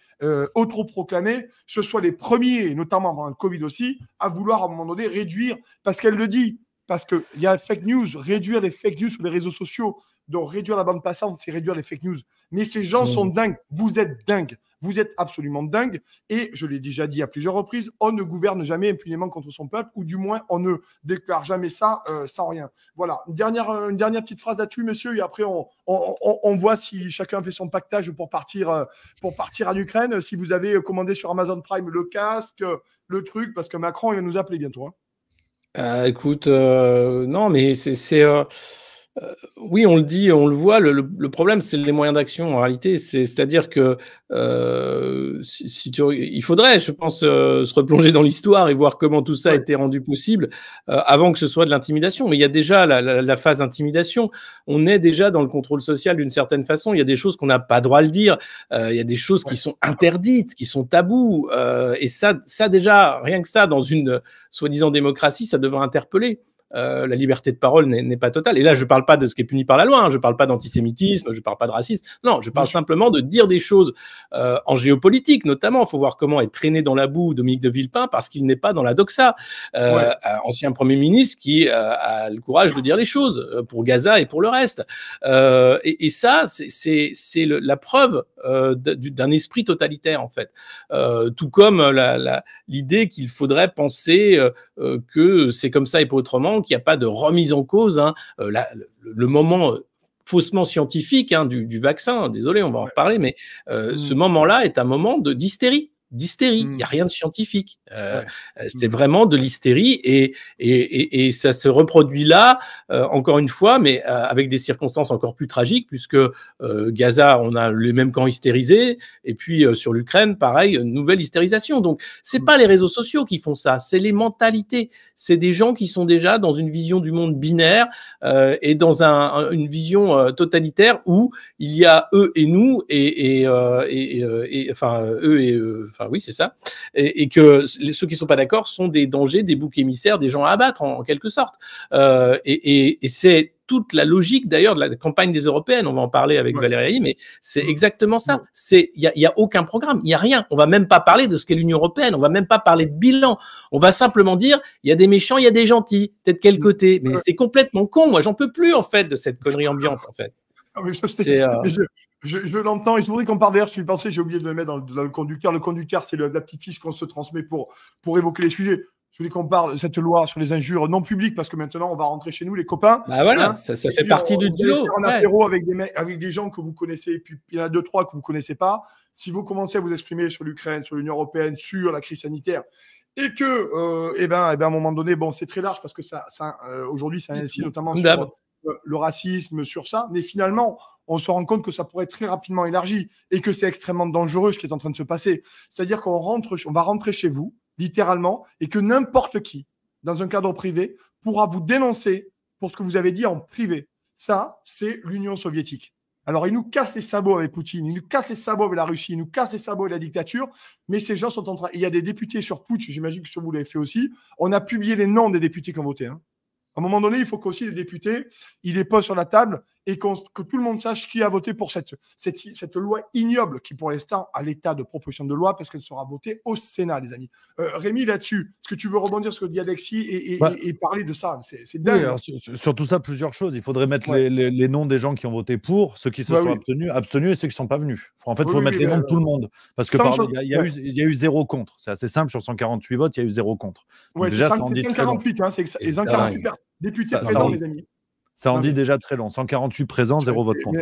autoproclamée, ce soit les premiers, notamment pendant le Covid aussi, à vouloir à un moment donné réduire, parce qu'elle le dit, parce qu'il y a fake news. Réduire les fake news sur les réseaux sociaux, donc réduire la bande passante, c'est réduire les fake news. Mais ces gens sont dingues. Vous êtes dingues. Vous êtes absolument dingues. Et je l'ai déjà dit à plusieurs reprises, on ne gouverne jamais impunément contre son peuple, ou du moins on ne déclare jamais ça euh, sans rien. Voilà. Une dernière, euh, une dernière petite phrase là-dessus, monsieur, et après on, voit si chacun fait son pactage pour partir, euh, pour partir à l'Ukraine. Si vous avez commandé sur Amazon Prime le casque, le truc, parce que Macron, il va nous appeler bientôt. Hein. Euh, écoute, euh, non, mais c'est. c'est euh, euh, oui, on le dit, on le voit. Le, problème, c'est les moyens d'action en réalité. C'est-à-dire que euh, il faudrait, je pense, euh, se replonger dans l'histoire et voir comment tout ça a été rendu possible avant que ce soit de l'intimidation. Mais il y a déjà la, phase intimidation. On est déjà dans le contrôle social d'une certaine façon. Il y a des choses qu'on n'a pas droit de le dire. il y a des choses qui sont interdites, qui sont tabous. et ça déjà, rien que ça, dans une soi-disant démocratie, ça devrait interpeller. Euh, la liberté de parole n'est pas totale. Et là, je ne parle pas de ce qui est puni par la loi, hein. je ne parle pas d'antisémitisme, je ne parle pas de racisme. Non, je parle simplement de dire des choses euh, en géopolitique, notamment. Il faut voir comment est traîné dans la boue Dominique de Villepin parce qu'il n'est pas dans la doxa. Euh, euh Ancien Premier ministre qui a le courage de dire les choses pour Gaza et pour le reste. Et, et, ça, c'est la preuve d'un esprit totalitaire, en fait. tout comme l'idée qu'il faudrait penser que c'est comme ça et pas autrement qu'il n'y a pas de remise en cause, hein. euh, le moment euh, faussement scientifique hein, du, vaccin, désolé, on va en reparler, mais euh, mmh. ce moment-là est un moment d'hystérie. D'hystérie, mmh. il n'y a rien de scientifique. Mmh. C'est vraiment de l'hystérie et, et, ça se reproduit là, encore une fois, mais avec des circonstances encore plus tragiques, puisque Gaza, on a les mêmes camps hystérisés, et puis sur l'Ukraine, pareil, nouvelle hystérisation. Donc, ce n'est pas les réseaux sociaux qui font ça, c'est les mentalités, c'est des gens qui sont déjà dans une vision du monde binaire euh, et dans une vision euh, totalitaire où il y a eux et nous et, euh, euh, enfin eux et enfin oui c'est ça et, que ceux qui sont pas d'accord sont des dangers, des boucs émissaires, des gens à abattre en, quelque sorte et c'est toute la logique d'ailleurs de la campagne des européennes. On va en parler avec Valérie, mais c'est mm. exactement ça. C'est il n'y a, aucun programme, il n'y a rien. On va même pas parler de ce qu'est l'Union européenne. On va même pas parler de bilan. On va simplement dire il y a des méchants, il y a des gentils. Peut-être quel mm. côté. Mais c'est complètement con. Moi, j'en peux plus en fait de cette connerie ambiante en fait. Ah, euh, je, l'entends et je voudrais qu'on parle d'ailleurs, je suis pensé, j'ai oublié de le mettre dans, le, conducteur. Le conducteur, c'est la petite fiche qu'on se transmet pour, pour évoquer les sujets je voulais qu'on parle, de cette loi sur les injures non publiques, parce que maintenant on va rentrer chez nous, les copains. Bah voilà, hein ça, fait partie du duo. On apéro avec des, mecs, avec des gens que vous connaissez, et puis il y en a deux, trois que vous ne connaissez pas. Si vous commencez à vous exprimer sur l'Ukraine, sur l'Union européenne, sur la crise sanitaire, et que, euh, eh ben, et eh ben, à un moment donné, bon, c'est très large parce que ça, ça euh, aujourd'hui, ça incite notamment sur euh, le racisme, sur ça, mais finalement, on se rend compte que ça pourrait très rapidement élargir et que c'est extrêmement dangereux ce qui est en train de se passer. C'est-à-dire qu'on rentre, on va rentrer chez vous, littéralement, et que n'importe qui, dans un cadre privé, pourra vous dénoncer pour ce que vous avez dit en privé. Ça, c'est l'Union soviétique. Alors, ils nous cassent les sabots avec Poutine, ils nous cassent les sabots avec la Russie, ils nous cassent les sabots avec la dictature, mais ces gens sont en train. Il y a des députés sur Putsch, j'imagine que je vous l'ai fait aussi. On a publié les noms des députés qui ont voté. Hein. À un moment donné, il faut qu'aussi les députés, ils les posent sur la table et que tout le monde sache qui a voté pour cette, cette, loi ignoble qui, pour l'instant, a l'état de proposition de loi parce qu'elle sera votée au Sénat, les amis. Euh, Rémi, là-dessus, est-ce que tu veux rebondir sur ce que Alexis et, parler de ça C'est dingue. surtout sur, tout ça, plusieurs choses. Il faudrait mettre les, noms des gens qui ont voté pour, ceux qui se bah sont abstenus, et ceux qui ne sont pas venus. En fait, il faut mettre les bah, noms de tout le bah, monde parce que il y, a eu zéro contre. C'est assez simple. Sur 148 votes, il y a eu zéro contre. Oui, c'est 148, c'est 148 hein. députés présents, les amis. Ça en dit déjà très long. 148 présents, 0 vote contre.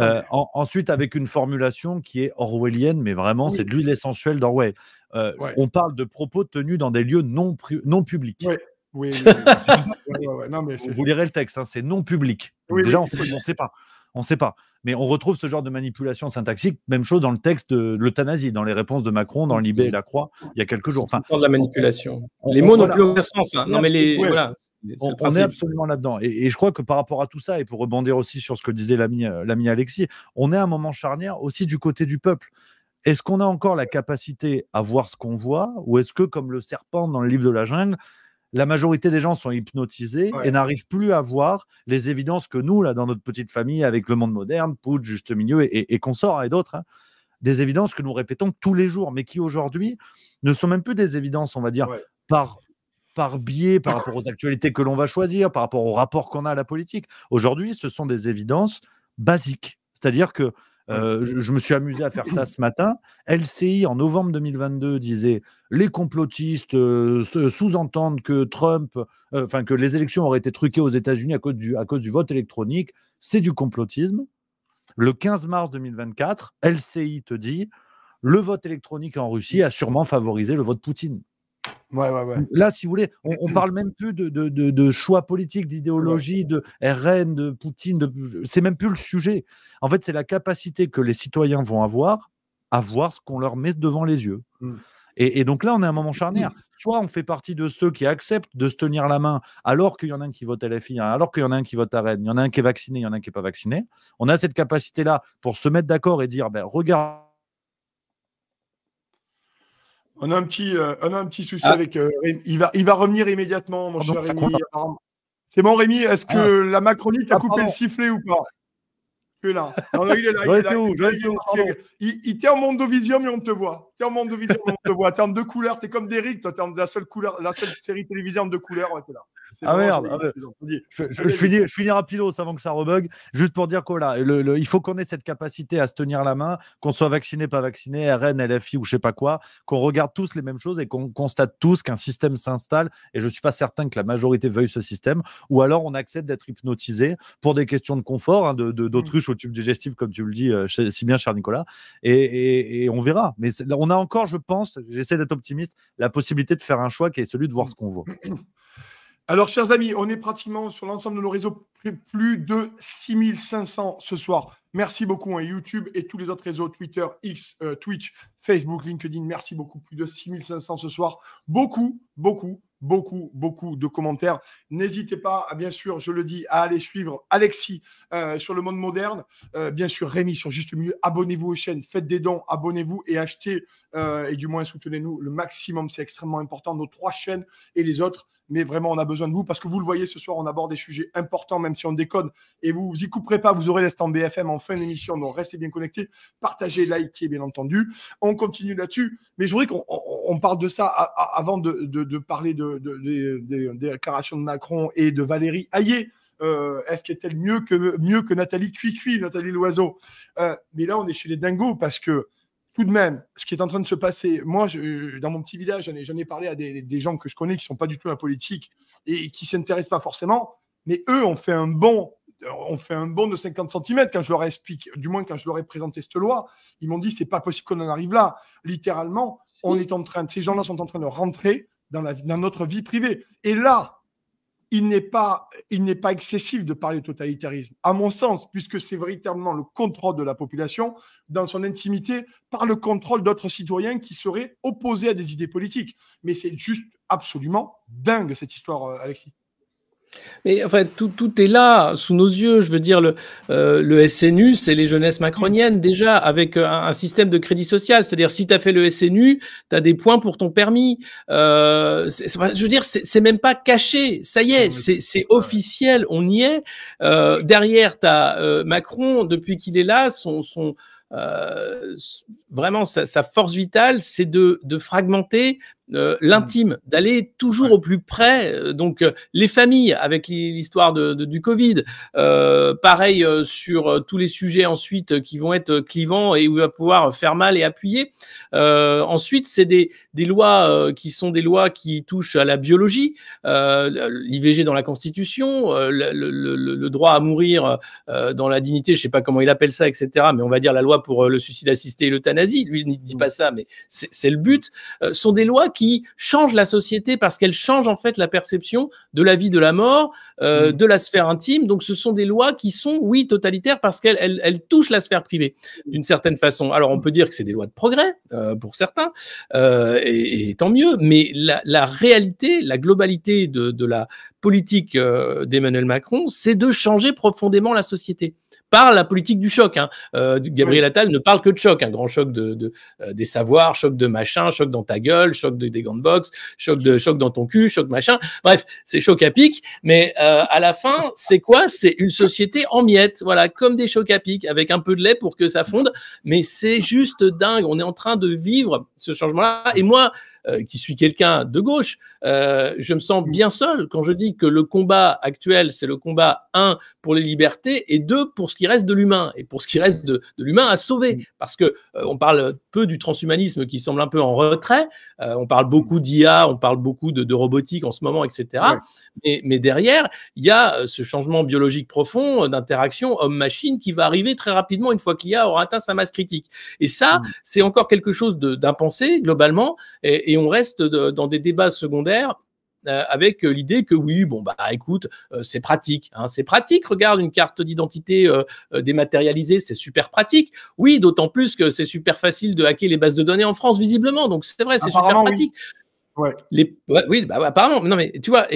Euh, ensuite, avec une formulation qui est orwellienne, mais vraiment, c'est de l'huile essentielle d'Orwell. Euh, on parle de propos tenus dans des lieux non, non publics. Oui, oui, Vous lirez le texte, hein, c'est non public. déjà, on ne sait pas. On sait pas. Mais on retrouve ce genre de manipulation syntaxique, même chose dans le texte de l'euthanasie, dans les réponses de Macron, dans Libé et la Croix, il y a quelques jours. Enfin, de la manipulation. les mots n'ont plus aucun sens. Hein. Non, mais les, on, est absolument là-dedans. Et, et, je crois que par rapport à tout ça, et pour rebondir aussi sur ce que disait euh, l'ami Alexis, on est à un moment charnière aussi du côté du peuple. Est-ce qu'on a encore la capacité à voir ce qu'on voit, ou est-ce que, comme le serpent dans le livre de la jungle, la majorité des gens sont hypnotisés et n'arrivent plus à voir les évidences que nous, là, dans notre petite famille, avec le monde moderne, Poudre, Juste Milieu et, consorts et d'autres, hein, des évidences que nous répétons tous les jours, mais qui aujourd'hui ne sont même plus des évidences, on va dire, par par biais, par rapport aux actualités que l'on va choisir, par rapport au rapports qu'on a à la politique. Aujourd'hui, ce sont des évidences basiques. C'est-à-dire que euh, je, me suis amusé à faire ça ce matin. LCI, en novembre 2022, disait les complotistes euh, sous-entendent que Trump, euh, enfin que les élections auraient été truquées aux États-Unis à, cause du, à cause du vote électronique. C'est du complotisme. Le 15 mars 2024, LCI te dit le vote électronique en Russie a sûrement favorisé le vote Poutine. Là, si vous voulez, on, on parle même plus de, de, de, choix politiques, d'idéologie, de RN, de Poutine. C'est même plus le sujet. En fait, c'est la capacité que les citoyens vont avoir à voir ce qu'on leur met devant les yeux. Mm. Et, donc là, on est à un moment mm. charnière. Soit on fait partie de ceux qui acceptent de se tenir la main alors qu'il y en a un qui vote à LFI, alors qu'il y en a un qui vote à Rennes, il y en a un qui est vacciné, il y en a un qui n'est pas vacciné. On a cette capacité-là pour se mettre d'accord et dire ben, regarde on a un petit, euh, un petit souci ah. avec euh, Rémi. Il va, il va revenir immédiatement, mon ah, cher Rémi. C'est bon, Rémi Est-ce que ah, la Macronie t'a coupé le sifflet ou pas Tu es là. il est là. il, est où, il, en on te voit. es en mondovisium mais on te voit. T'es en deux couleurs. T'es comme Derek, Toi, t'es en la seule couleur, la seule série télévisée en deux couleurs. Ouais, t'es là. Ah merde, je, ah je, je, finis, je avant que ça rebug, juste pour dire qu'il il faut qu'on ait cette capacité à se tenir la main, qu'on soit vacciné, pas vacciné, RN, LFI ou je sais pas quoi, qu'on regarde tous les mêmes choses et qu'on constate tous qu'un système s'installe. Et je ne suis pas certain que la majorité veuille ce système. Ou alors on accepte d'être hypnotisé pour des questions de confort, hein, d'autruche au mm. tube digestif, comme tu le dis euh, si bien, cher Nicolas. Et, on verra. Mais on a encore, je pense, j'essaie d'être optimiste, la possibilité de faire un choix qui est celui de voir ce qu'on voit. Alors, chers amis, on est pratiquement sur l'ensemble de nos réseaux plus de 6500 ce soir. Merci beaucoup. à hein, YouTube et tous les autres réseaux, Twitter, X, euh, Twitch, Facebook, LinkedIn, merci beaucoup. Plus de 6500 ce soir. Beaucoup, beaucoup, beaucoup, beaucoup de commentaires. N'hésitez pas, ah, bien sûr, je le dis, à aller suivre Alexis euh, sur le monde moderne. Euh, bien sûr, Rémi sur Juste Milieu. Abonnez-vous aux chaînes, faites des dons, abonnez-vous et achetez, et du moins soutenez-nous le maximum. C'est extrêmement important. Nos trois chaînes et les autres mais vraiment, on a besoin de vous parce que vous le voyez ce soir, on aborde des sujets importants, même si on déconne. Et vous vous y couperez pas, vous aurez l'instant BFM en fin d'émission. Donc restez bien connectés, partagez, likez, bien entendu. On continue là-dessus, mais je voudrais qu'on parle de ça avant de, parler de, des déclarations de Macron et de Valérie Hayé. Euh, est-ce qu'elle est mieux que, mieux que Nathalie Cuicui, Nathalie Loiseau euh, Mais là, on est chez les dingos parce que tout de même, ce qui est en train de se passer, moi, je, dans mon petit village, j'en ai, parlé à des, gens que je connais qui ne sont pas du tout la politique et qui ne s'intéressent pas forcément, mais eux ont fait un bond. On fait un bond de 50 cm quand je leur ai expliqué, du moins quand je leur ai présenté cette loi, ils m'ont dit c'est pas possible qu'on en arrive là. Littéralement, on est en train, ces gens-là sont en train de rentrer dans, la, dans notre vie privée. Et là, il n'est pas, il n'est pas excessif de parler de totalitarisme, à mon sens, puisque c'est véritablement le contrôle de la population dans son intimité par le contrôle d'autres citoyens qui seraient opposés à des idées politiques. Mais c'est juste absolument dingue cette histoire, euh, Alexis. Mais enfin, tout, tout, est là, sous nos yeux. Je veux dire, le, euh, le SNU, c'est les jeunesses macroniennes déjà, avec euh, un, système de crédit social. C'est-à-dire, si tu as fait le SNU, tu as des points pour ton permis. Euh, je veux dire, c'est même pas caché. Ça y est, c'est officiel, on y est. Euh, derrière, tu as euh, Macron, depuis qu'il est là, son... son euh, vraiment sa, sa, force vitale, c'est de, de, fragmenter, euh, l'intime, d'aller toujours au plus près. Euh, donc euh, les familles avec l'histoire de, du Covid, pareil sur tous les sujets ensuite qui vont être clivants et où il va pouvoir faire mal et appuyer. ensuite, c'est des, des, lois qui sont des lois qui touchent à la biologie, l'IVG dans la Constitution, le, droit à mourir dans la dignité, je sais pas comment il appelle ça, etc. Mais on va dire la loi pour le suicide assisté et l'euthanasie. Lui il ne dit mmh. pas ça, mais c'est le but. sont des lois qui change la société parce qu'elle change en fait la perception de la vie, de la mort, euh, mm. de la sphère intime. Donc ce sont des lois qui sont, oui, totalitaires parce qu'elles touchent la sphère privée d'une certaine façon. Alors on peut dire que c'est des lois de progrès euh, pour certains, euh, et, tant mieux, mais la, réalité, la globalité de la politique d'Emmanuel Macron, c'est de changer profondément la société par la politique du choc. Hein. Euh, Gabriel Attal ne parle que de choc, un grand choc de, euh, des savoirs, choc de machin, choc dans ta gueule, choc de, des gants de boxe, choc, de, choc dans ton cul, choc machin. Bref, c'est choc à pic, mais euh, à la fin, c'est quoi C'est une société en miettes, voilà, comme des chocs à pic, avec un peu de lait pour que ça fonde, mais c'est juste dingue. On est en train de vivre ce changement-là. Et moi, euh, qui suis quelqu'un de gauche, euh, je me sens bien seul quand je dis que le combat actuel, c'est le combat, un, pour les libertés, et deux, pour ce qui reste de l'humain, et pour ce qui reste de, l'humain à sauver. Mm. Parce que euh, on parle peu du transhumanisme qui semble un peu en retrait, on parle beaucoup d'IA, on parle beaucoup de, robotique en ce moment, etc. Mais, derrière, il y a ce changement biologique profond d'interaction homme-machine qui va arriver très rapidement une fois que l'IA aura atteint sa masse critique. Et ça, mm. c'est encore quelque chose d'impensé globalement. et et on reste dans des débats secondaires euh, avec l'idée que oui, bon bah écoute, euh, c'est pratique, hein. c'est pratique. Regarde une carte d'identité euh, dématérialisée, c'est super pratique. Oui, d'autant plus que c'est super facile de hacker les bases de données en France visiblement. Donc c'est vrai, c'est super pratique oui, bah, apparemment. Non, mais tu vois, euh,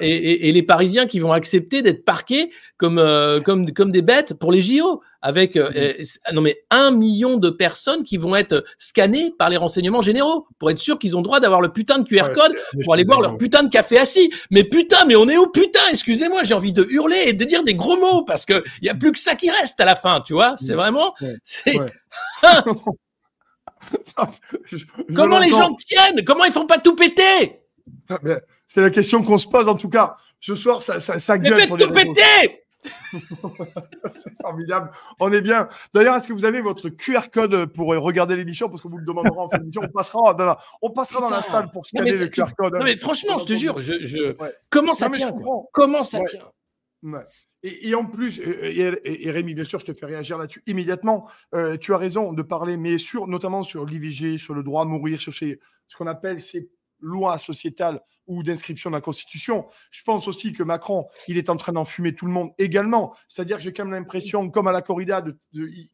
et, et, et les Parisiens qui vont accepter d'être parqués comme, euh, comme, comme des bêtes pour les JO, avec euh, mm-hmm. non mais un million de personnes qui vont être scannées par les renseignements généraux pour être sûr qu'ils ont droit d'avoir le putain de QR code pour aller boire leur putain de café assis. Mais putain, mais on est où putain Excusez-moi, j'ai envie de hurler et de dire des gros mots parce que il a plus que ça qui reste à la fin, tu vois. C'est vraiment. Hein? Comment les gens tiennent Comment ils font pas tout péter C'est la question qu'on se pose en tout cas. Ce soir, ça, gueule. Mais sur tout péter c'est formidable. On est bien. D'ailleurs, est-ce que vous avez votre QR code pour euh, regarder l'émission Parce qu'on vous le demandera en fin d'émission. On passera on passera dans la salle pour scanner le QR code. Non, mais franchement, je te jure, je, comment ça tient Comment ça tient et, en plus, et, euh, euh, Rémi, bien sûr, je te fais réagir là-dessus immédiatement. Euh, tu as raison de parler, mais sur, notamment sur l'IVG, sur le droit à mourir, sur ce qu'on appelle ces lois sociétales ou d'inscription de la Constitution. Je pense aussi que Macron, il est en train d'enfumer tout le monde également. C'est-à-dire que j'ai quand même l'impression, comme à la corrida, de,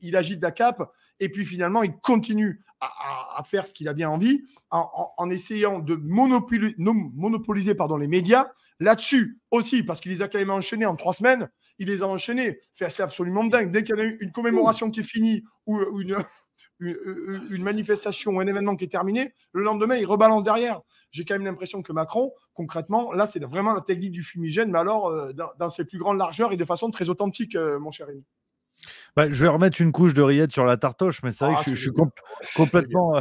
il agite la cape et puis finalement, il continue à, faire ce qu'il a bien envie en, en, essayant de monopoliser, monopoliser pardon, les médias Là-dessus aussi, parce qu'il les a quand même enchaînés en trois semaines, il les a enchaînés. C'est absolument dingue. Dès qu'il y a une commémoration qui est finie ou, euh, euh, une, manifestation ou un événement qui est terminé, le lendemain, il rebalance derrière. J'ai quand même l'impression que Macron, concrètement, là, c'est vraiment la technique du fumigène, mais alors euh, dans, ses plus grandes largeurs et de façon très authentique, mon cher ami. Bah, je vais remettre une couche de rillettes sur la tartoche, mais c'est vrai que ah, je, suis complètement.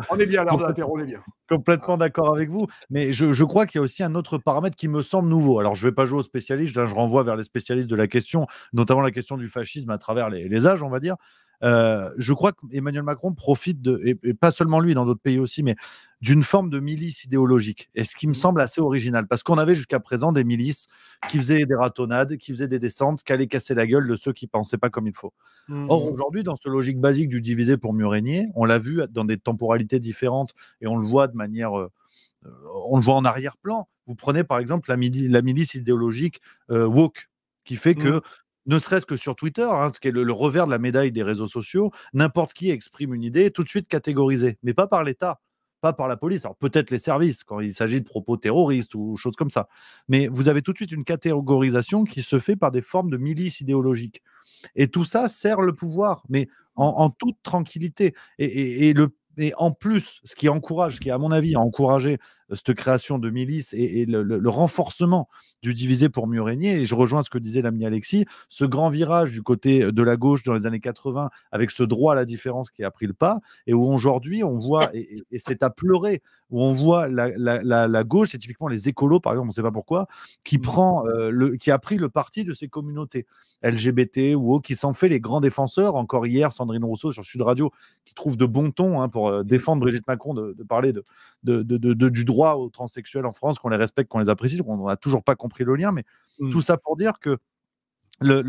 Complètement d'accord avec vous. Mais je, crois qu'il y a aussi un autre paramètre qui me semble nouveau. Alors, je ne vais pas jouer aux spécialistes, je renvoie vers les spécialistes de la question, notamment la question du fascisme à travers les âges, on va dire. Euh, je crois qu'Emmanuel Macron profite de, et, pas seulement lui, dans d'autres pays aussi, mais d'une forme de milice idéologique. Et ce qui me mmh. semble assez original, parce qu'on avait jusqu'à présent des milices qui faisaient des ratonnades, qui faisaient des descentes, qui allaient casser la gueule de ceux qui pensaient pas comme il faut. Mmh. Or, aujourd'hui, dans cette logique basique du diviser pour mieux régner, on l'a vu dans des temporalités différentes et on le voit de manière. Euh, euh, on le voit en arrière-plan. Vous prenez par exemple la, milice idéologique woke, qui fait mmh. que ne serait-ce que sur Twitter, hein, ce qui est le, revers de la médaille des réseaux sociaux, n'importe qui exprime une idée, tout de suite catégorisée, mais pas par l'État, pas par la police. Alors peut-être les services quand il s'agit de propos terroristes ou choses comme ça. Mais vous avez tout de suite une catégorisation qui se fait par des formes de milices idéologiques. Et tout ça sert le pouvoir, mais en, toute tranquillité. Et, et le et en plus, ce qui encourage, ce qui, à mon avis, a encouragé euh, cette création de milices et, le, renforcement du divisé pour mieux régner, et je rejoins ce que disait l'ami Alexis, ce grand virage du côté euh, de la gauche dans les années 80, avec ce droit à la différence qui a pris le pas, et où aujourd'hui, on voit, et, c'est à pleurer, où on voit la, gauche, et typiquement les écolos, par exemple, on ne sait pas pourquoi, qui, mmh. prend, euh, qui a pris le parti de ces communautés LGBT ou autres, qui s'en fait les grands défenseurs. Encore hier, Sandrine Rousseau sur Sud Radio, qui trouve de bons ton hein, pour euh, défendre Brigitte Macron de, parler de, du droit aux transsexuels en France, qu'on les respecte, qu'on les apprécie. qu'on n'a toujours pas compris le lien, mais mm. tout ça pour dire que il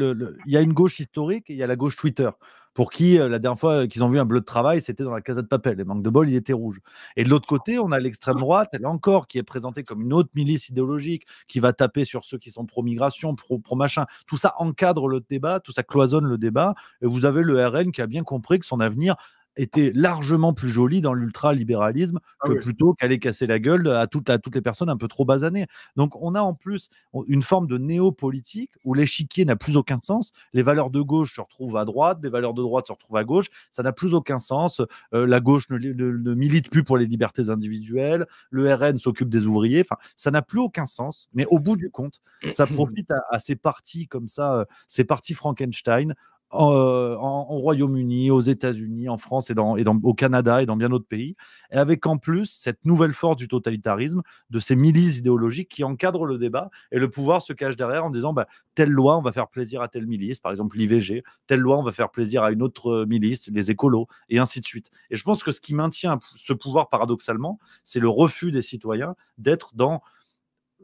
y a une gauche historique et il y a la gauche Twitter, pour qui euh, la dernière fois qu'ils ont vu un bleu de travail, c'était dans la Casa de Papel. Les manques de bol, il était rouge. Et de l'autre côté, on a l'extrême droite, elle encore, qui est présentée comme une autre milice idéologique, qui va taper sur ceux qui sont pro-migration, pro-machin. tout ça encadre le débat, tout ça cloisonne le débat. Et vous avez le RN qui a bien compris que son avenir était largement plus jolie dans l'ultralibéralisme ah que plutôt qu'aller casser la gueule à, toutes, à toutes les personnes un peu trop basanées. Donc on a en plus une forme de néo-politique où l'échiquier n'a plus aucun sens, les valeurs de gauche se retrouvent à droite, les valeurs de droite se retrouvent à gauche, ça n'a plus aucun sens, euh, la gauche ne, ne, milite plus pour les libertés individuelles, le RN s'occupe des ouvriers, enfin ça n'a plus aucun sens, mais au bout du compte, ça profite à, ces partis comme ça, euh, ces partis Frankenstein en, euh, Royaume-Uni, aux États-Unis, en France et, et au Canada et dans bien d'autres pays, et avec en plus cette nouvelle force du totalitarisme, de ces milices idéologiques qui encadrent le débat et le pouvoir se cache derrière en disant bah, telle loi on va faire plaisir à telle milice, par exemple l'IVG, telle loi on va faire plaisir à une autre euh, milice, les écolos, et ainsi de suite. Et je pense que ce qui maintient ce pouvoir paradoxalement, c'est le refus des citoyens d'être dans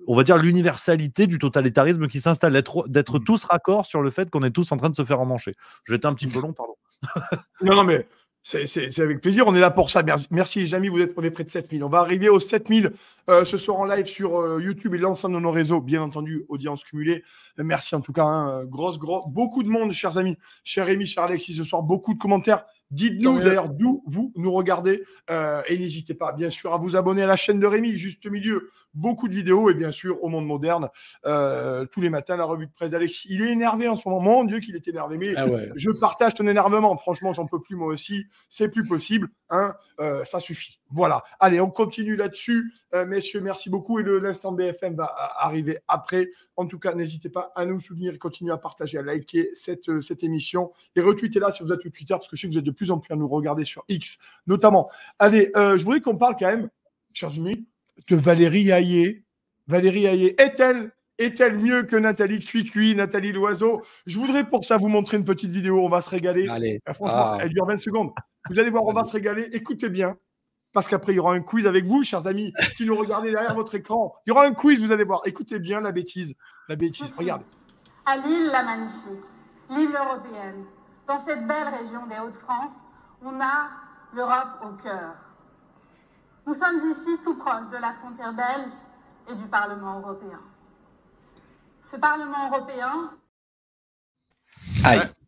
on va dire, l'universalité du totalitarisme qui s'installe, d'être mm. tous raccords sur le fait qu'on est tous en train de se faire emmancher. J'étais un petit peu long, pardon. non, non, mais c'est avec plaisir. On est là pour ça. Merci, les Vous êtes, près de 7000. On va arriver aux 7000 euh, ce soir en live sur euh, YouTube et l'ensemble de nos réseaux. Bien entendu, audience cumulée. merci en tout cas. Hein. grosse, beaucoup de monde, chers amis. Cher Rémi, cher Alexis, ce soir, beaucoup de commentaires. Dites-nous d'ailleurs d'où vous nous regardez euh, et n'hésitez pas bien sûr à vous abonner à la chaîne de Rémi, juste milieu, beaucoup de vidéos et bien sûr au monde moderne, euh, tous les matins la revue de presse d'Alexis Il est énervé en ce moment, mon Dieu qu'il est énervé, mais ah je partage ton énervement, franchement j'en peux plus moi aussi, c'est plus possible, hein, euh, ça suffit. Voilà, allez on continue là-dessus, messieurs, merci beaucoup et l'instant BFM va arriver après. En tout cas n'hésitez pas à nous soutenir, et continuer à partager, à liker cette, cette émission et retweetez-la si vous êtes sur Twitter parce que je sais que vous êtes de plus plus en nous regarder sur X, notamment. Allez, euh, je voudrais qu'on parle quand même, chers amis, de Valérie Hayé. Valérie Hayé est-elle est-elle mieux que Nathalie Cuicui, Nathalie Loiseau Je voudrais pour ça vous montrer une petite vidéo, on va se régaler. franchement, ah. elle dure 20 secondes. Vous allez voir, on va se régaler. Écoutez bien, parce qu'après, il y aura un quiz avec vous, chers amis, qui nous regardez derrière votre écran. Il y aura un quiz, vous allez voir. Écoutez bien la bêtise. La bêtise, regardez. À Lille, la magnifique, l'île européenne, dans cette belle région des Hauts-de-France, on a l'Europe au cœur. Nous sommes ici tout proche de la frontière belge et du Parlement européen. Ce Parlement européen...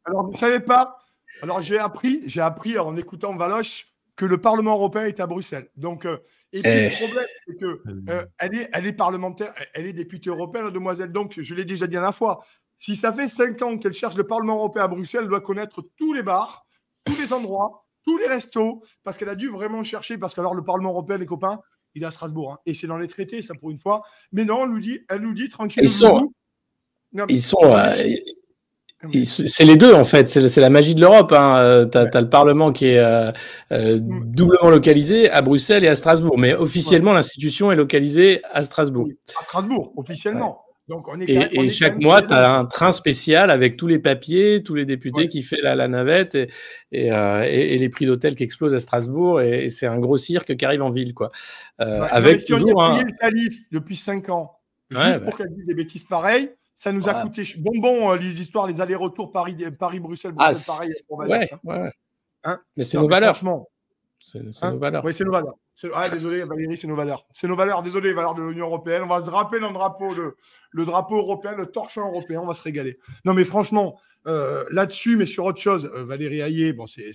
Alors, vous ne savez pas, alors j'ai appris, j'ai appris en écoutant Valoche que le Parlement européen est à Bruxelles. Donc, euh, et puis, le eh. problème, c'est que euh, elle, est, parlementaire, elle est députée européenne, la demoiselle. Donc, je l'ai déjà dit à la fois, si ça fait cinq ans qu'elle cherche le Parlement européen à Bruxelles, elle doit connaître tous les bars, tous les endroits, tous les restos, parce qu'elle a dû vraiment chercher, parce qu'alors le Parlement européen, les copains, il est à Strasbourg, hein. et c'est dans les traités, ça pour une fois. Mais non, elle nous dit, elle nous dit tranquillement. Ils sont. ils euh, C'est les deux en fait, c'est la magie de l'Europe. Hein. Euh, as le Parlement qui est euh, mm. doublement localisé à Bruxelles et à Strasbourg, mais officiellement l'institution est localisée à Strasbourg. À Strasbourg, officiellement on et, chaque mois, tu as un train spécial avec tous les papiers, tous les députés qui font la, navette euh, et, les prix d'hôtel qui explosent à Strasbourg. Et, c'est un gros cirque qui arrive en ville. Quoi. Euh, avec si toujours, on y a payé Thalys depuis 5 ans, juste bah. pour qu'elle dise des bêtises pareilles, ça nous a coûté bonbon euh, les histoires, les allers-retours Paris-Bruxelles, Paris, Bruxelles, ah, Bruxelles pareil. Hein. Hein. mais c'est nos, valeurs. Franchement. C'est hein nos valeurs. Oui, c'est nos valeurs. Ah, désolé, Valérie, c'est nos valeurs. C'est nos valeurs, désolé, valeurs de l'Union européenne. On va se rappeler dans le drapeau, le, drapeau européen, le torchon européen, on va se régaler. Non, mais franchement, euh, là-dessus, mais sur autre chose, euh, Valérie Hayé, bon, c'est.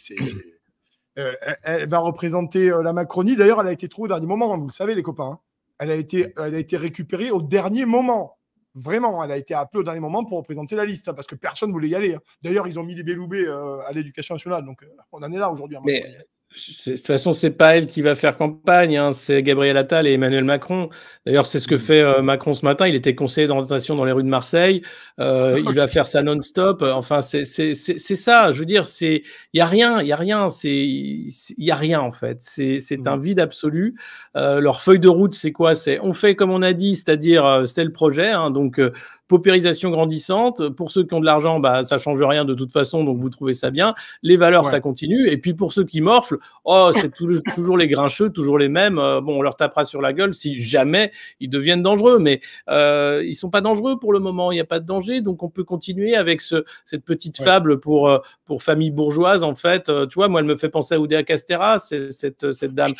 Euh, elle, va représenter la Macronie. D'ailleurs, elle a été trouvée au dernier moment, hein, vous le savez, les copains. Hein. Elle, a été, elle a été récupérée au dernier moment. Vraiment, elle a été appelée au dernier moment pour représenter la liste, hein, parce que personne ne voulait y aller. D'ailleurs, ils ont mis les Béloubés à l'éducation nationale, donc on en est là aujourd'hui. Mais, de toute façon, c'est pas elle qui va faire campagne, hein. c'est Gabriel Attal et Emmanuel Macron. D'ailleurs, c'est ce que mm. fait euh, Macron ce matin. Il était conseiller d'orientation dans les rues de Marseille. Euh, il va faire ça non-stop. Enfin, c'est ça. Je veux dire, c'est il y a rien, il y a rien, c'est il y a rien en fait. C'est un mm. vide absolu. Euh, leur feuille de route, c'est quoi C'est on fait comme on a dit, c'est-à-dire c'est le projet. Hein, donc paupérisation grandissante. Pour ceux qui ont de l'argent, bah, ça change rien de toute façon, donc vous trouvez ça bien. Les valeurs, ça continue. Et puis pour ceux qui morflent, oh, c'est toujours, les grincheux, toujours les mêmes. Euh, bon, on leur tapera sur la gueule si jamais ils deviennent dangereux, mais euh, ils sont pas dangereux pour le moment. Il n'y a pas de danger, donc on peut continuer avec ce, cette petite fable pour euh, pour famille bourgeoise en fait. Euh, tu vois, moi, elle me fait penser à Oudéa Castera, cette, cette dame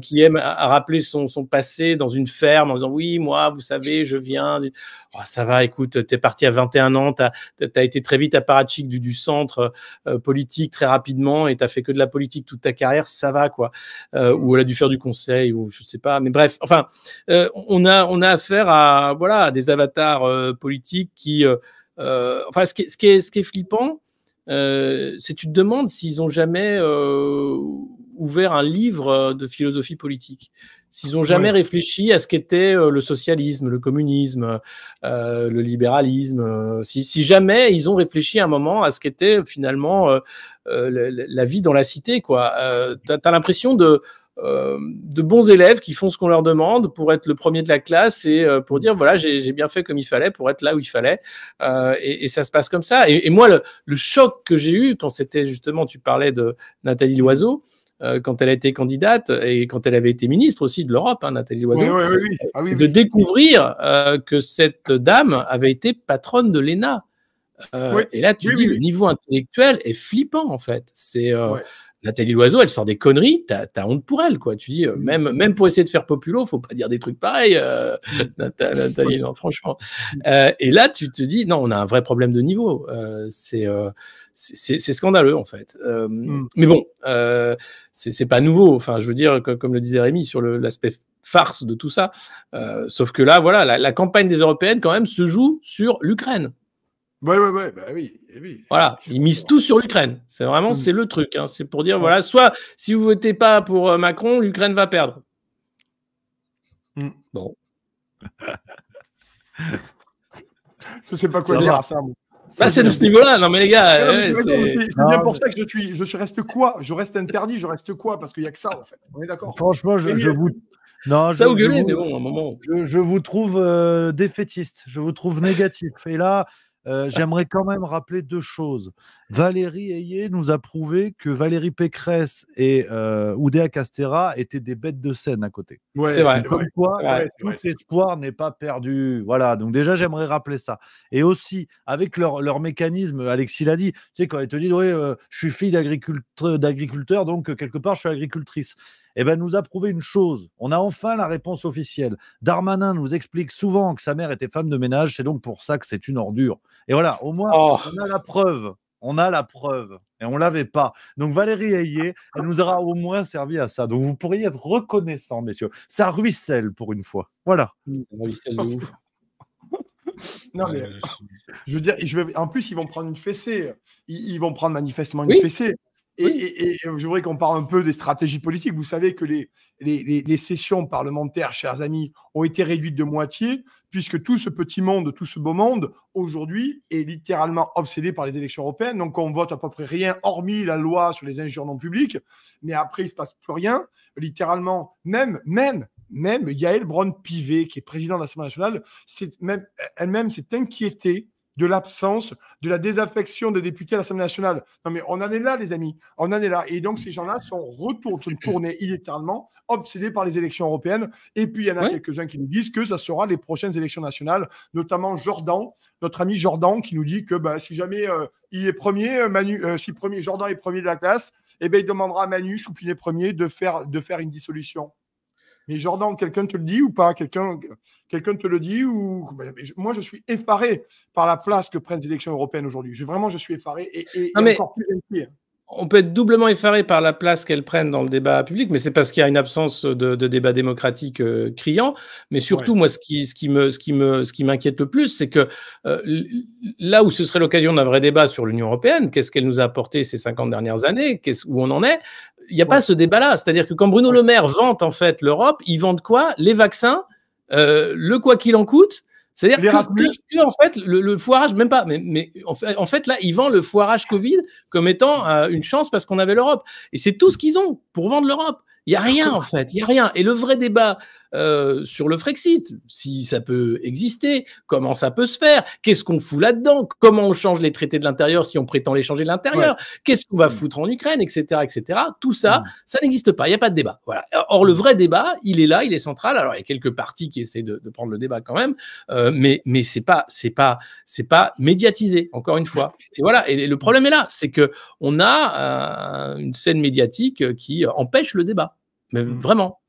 qui aime à, rappeler son, son, passé dans une ferme en disant oui, moi, vous savez, je viens. Oh, ça va, écoute écoute, tu es parti à 21 ans, tu as, été très vite apparatchik du, du centre euh, euh, politique très rapidement et tu as fait que de la politique toute ta carrière, ça va quoi. Euh, ou elle a dû faire du conseil ou je sais pas. Mais bref, enfin, on, a, on a affaire à, voilà, des avatars politiques qui. enfin, ce qui, est, ce, qui est, ce qui est flippant, c'est tu te demandes s'ils ont jamais ouvert un livre de philosophie politique. S'ils ont jamais réfléchi à ce qu'était euh, le socialisme, le communisme, euh, le libéralisme, euh, si, jamais ils ont réfléchi un moment à ce qu'était finalement la, vie dans la cité, quoi. tu as, l'impression de, de bons élèves qui font ce qu'on leur demande pour être le premier de la classe et pour dire voilà j'ai bien fait comme il fallait pour être là où il fallait et, ça se passe comme ça et, moi le choc que j'ai eu quand c'était justement tu parlais de Nathalie Loiseau euh, quand elle a été candidate et quand elle avait été ministre aussi de l'Europe, hein, Nathalie Loiseau, ah de découvrir euh, que cette dame avait été patronne de l'ENA. Euh, et là, tu dis, le niveau intellectuel est flippant, en fait. C'est Nathalie Loiseau, elle sort des conneries, t'as as honte pour elle, quoi. Tu dis, mm. même, même pour essayer de faire populo, faut pas dire des trucs pareils, Nathalie, franchement. et là, tu te dis, non, on a un vrai problème de niveau. c'est c'est scandaleux en fait. Euh, hmm. Mais bon, euh, c'est pas nouveau. Enfin, je veux dire, comme, le disait Rémi sur l'aspect farce de tout ça. Euh, sauf que là, voilà, la, campagne des européennes quand même se joue sur l'Ukraine. Ouais, ouais, ouais, bah oui, eh oui. Voilà, ils misent tout sur l'Ukraine. C'est vraiment, hmm. c'est le truc. Hein. C'est pour dire, hmm. voilà, soit si vous votez pas pour Macron, l'Ukraine va perdre. Bon. je sais pas quoi dire à ça c'est de ce niveau-là, non mais les gars. c'est bien pour ça que je suis, je reste quoi Je reste interdit, je reste quoi Parce qu'il n'y a que ça en fait. On est d'accord Franchement, je, vous. Non, ça je, vous mais bon, un moment. Je, vous trouve euh, défaitiste, je vous trouve négatif. Et là, euh, j'aimerais quand même rappeler deux choses. Valérie Ayé nous a prouvé que Valérie Pécresse et euh, Oudéa Castera étaient des bêtes de scène à côté. c'est vrai. tout espoir n'est pas perdu. Voilà, donc déjà, j'aimerais rappeler ça. Et aussi, avec leur, leur mécanisme, Alexis l'a dit, tu sais, quand elle te dit « oui, euh, je suis fille d'agriculteur, donc quelque part, je suis agricultrice eh ben, nous a prouvé une chose. On a enfin la réponse officielle. Darmanin nous explique souvent que sa mère était femme de ménage. C'est donc pour ça que c'est une ordure. Et voilà, au moins, oh. on a la preuve. On a la preuve et on l'avait pas. Donc Valérie Ayé, elle nous aura au moins servi à ça. Donc vous pourriez être reconnaissant, messieurs. Ça ruisselle pour une fois. Voilà. ruisselle de oh. ouf. Non, mais je veux dire, je en plus, ils vont prendre une fessée. Ils, vont prendre manifestement une fessée. Et, je voudrais qu'on parle un peu des stratégies politiques. Vous savez que les, les, sessions parlementaires, chers amis, ont été réduites de moitié, puisque tout ce petit monde, tout ce beau monde, aujourd'hui, est littéralement obsédé par les élections européennes. Donc on vote à peu près rien, hormis la loi sur les injures non publiques. Mais après, il ne se passe plus rien. Littéralement, même, même, même Yael Braun-Pivet, qui est président de l'Assemblée nationale, elle-même s'est inquiétée de l'absence, de la désaffection des députés à l'Assemblée nationale. Non, mais on en est là, les amis. On en est là. Et donc, ces gens-là sont retournés, tournés obsédés par les élections européennes. Et puis, il y en a quelques-uns qui nous disent que ça sera les prochaines élections nationales, notamment Jordan, notre ami Jordan, qui nous dit que bah, si jamais euh, il est premier, euh, Manu, euh, si premier, Jordan est premier de la classe, eh ben, il demandera à Manu Choupinet premier de faire, de faire une dissolution. Mais Jordan, quelqu'un te le dit ou pas Quelqu'un quelqu'un te le dit ou ben, Moi, je suis effaré par la place que prennent les élections européennes aujourd'hui. Je, vraiment, je suis effaré et, et, encore plus on peut être doublement effaré par la place qu'elles prennent dans le débat public, mais c'est parce qu'il y a une absence de, débat démocratique euh, criant. Mais surtout, moi, ce qui, me, ce qui m'inquiète le plus, c'est que euh, là où ce serait l'occasion d'un vrai débat sur l'Union européenne, qu'est-ce qu'elle nous a apporté ces 50 dernières années, où on en est, il n'y a pas ce débat-là. C'est-à-dire que quand Bruno Le Maire vante en fait l'Europe, il vante quoi Les vaccins, euh, le quoi qu'il en coûte. C'est-à-dire que, en fait, le, foirage, même pas, mais, en, fait, là, ils vendent le foirage Covid comme étant euh, une chance parce qu'on avait l'Europe. Et c'est tout ce qu'ils ont pour vendre l'Europe. Il n'y a rien, en fait. Il n'y a rien. Et le vrai débat euh, sur le Frexit, si ça peut exister, comment ça peut se faire, qu'est-ce qu'on fout là-dedans, comment on change les traités de l'intérieur si on prétend les changer de l'intérieur, qu'est-ce qu'on va mm. foutre en Ukraine, etc. etc. Tout ça, mm. ça n'existe pas, il n'y a pas de débat. Voilà. Or, le mm. vrai débat, il est là, il est central. Alors, il y a quelques partis qui essaient de, prendre le débat quand même, euh, mais, mais ce n'est pas, c'est pas, c'est pas médiatisé, encore une fois. Et voilà, et le problème est là, c'est qu'on a euh, une scène médiatique qui empêche le débat. Mais vraiment.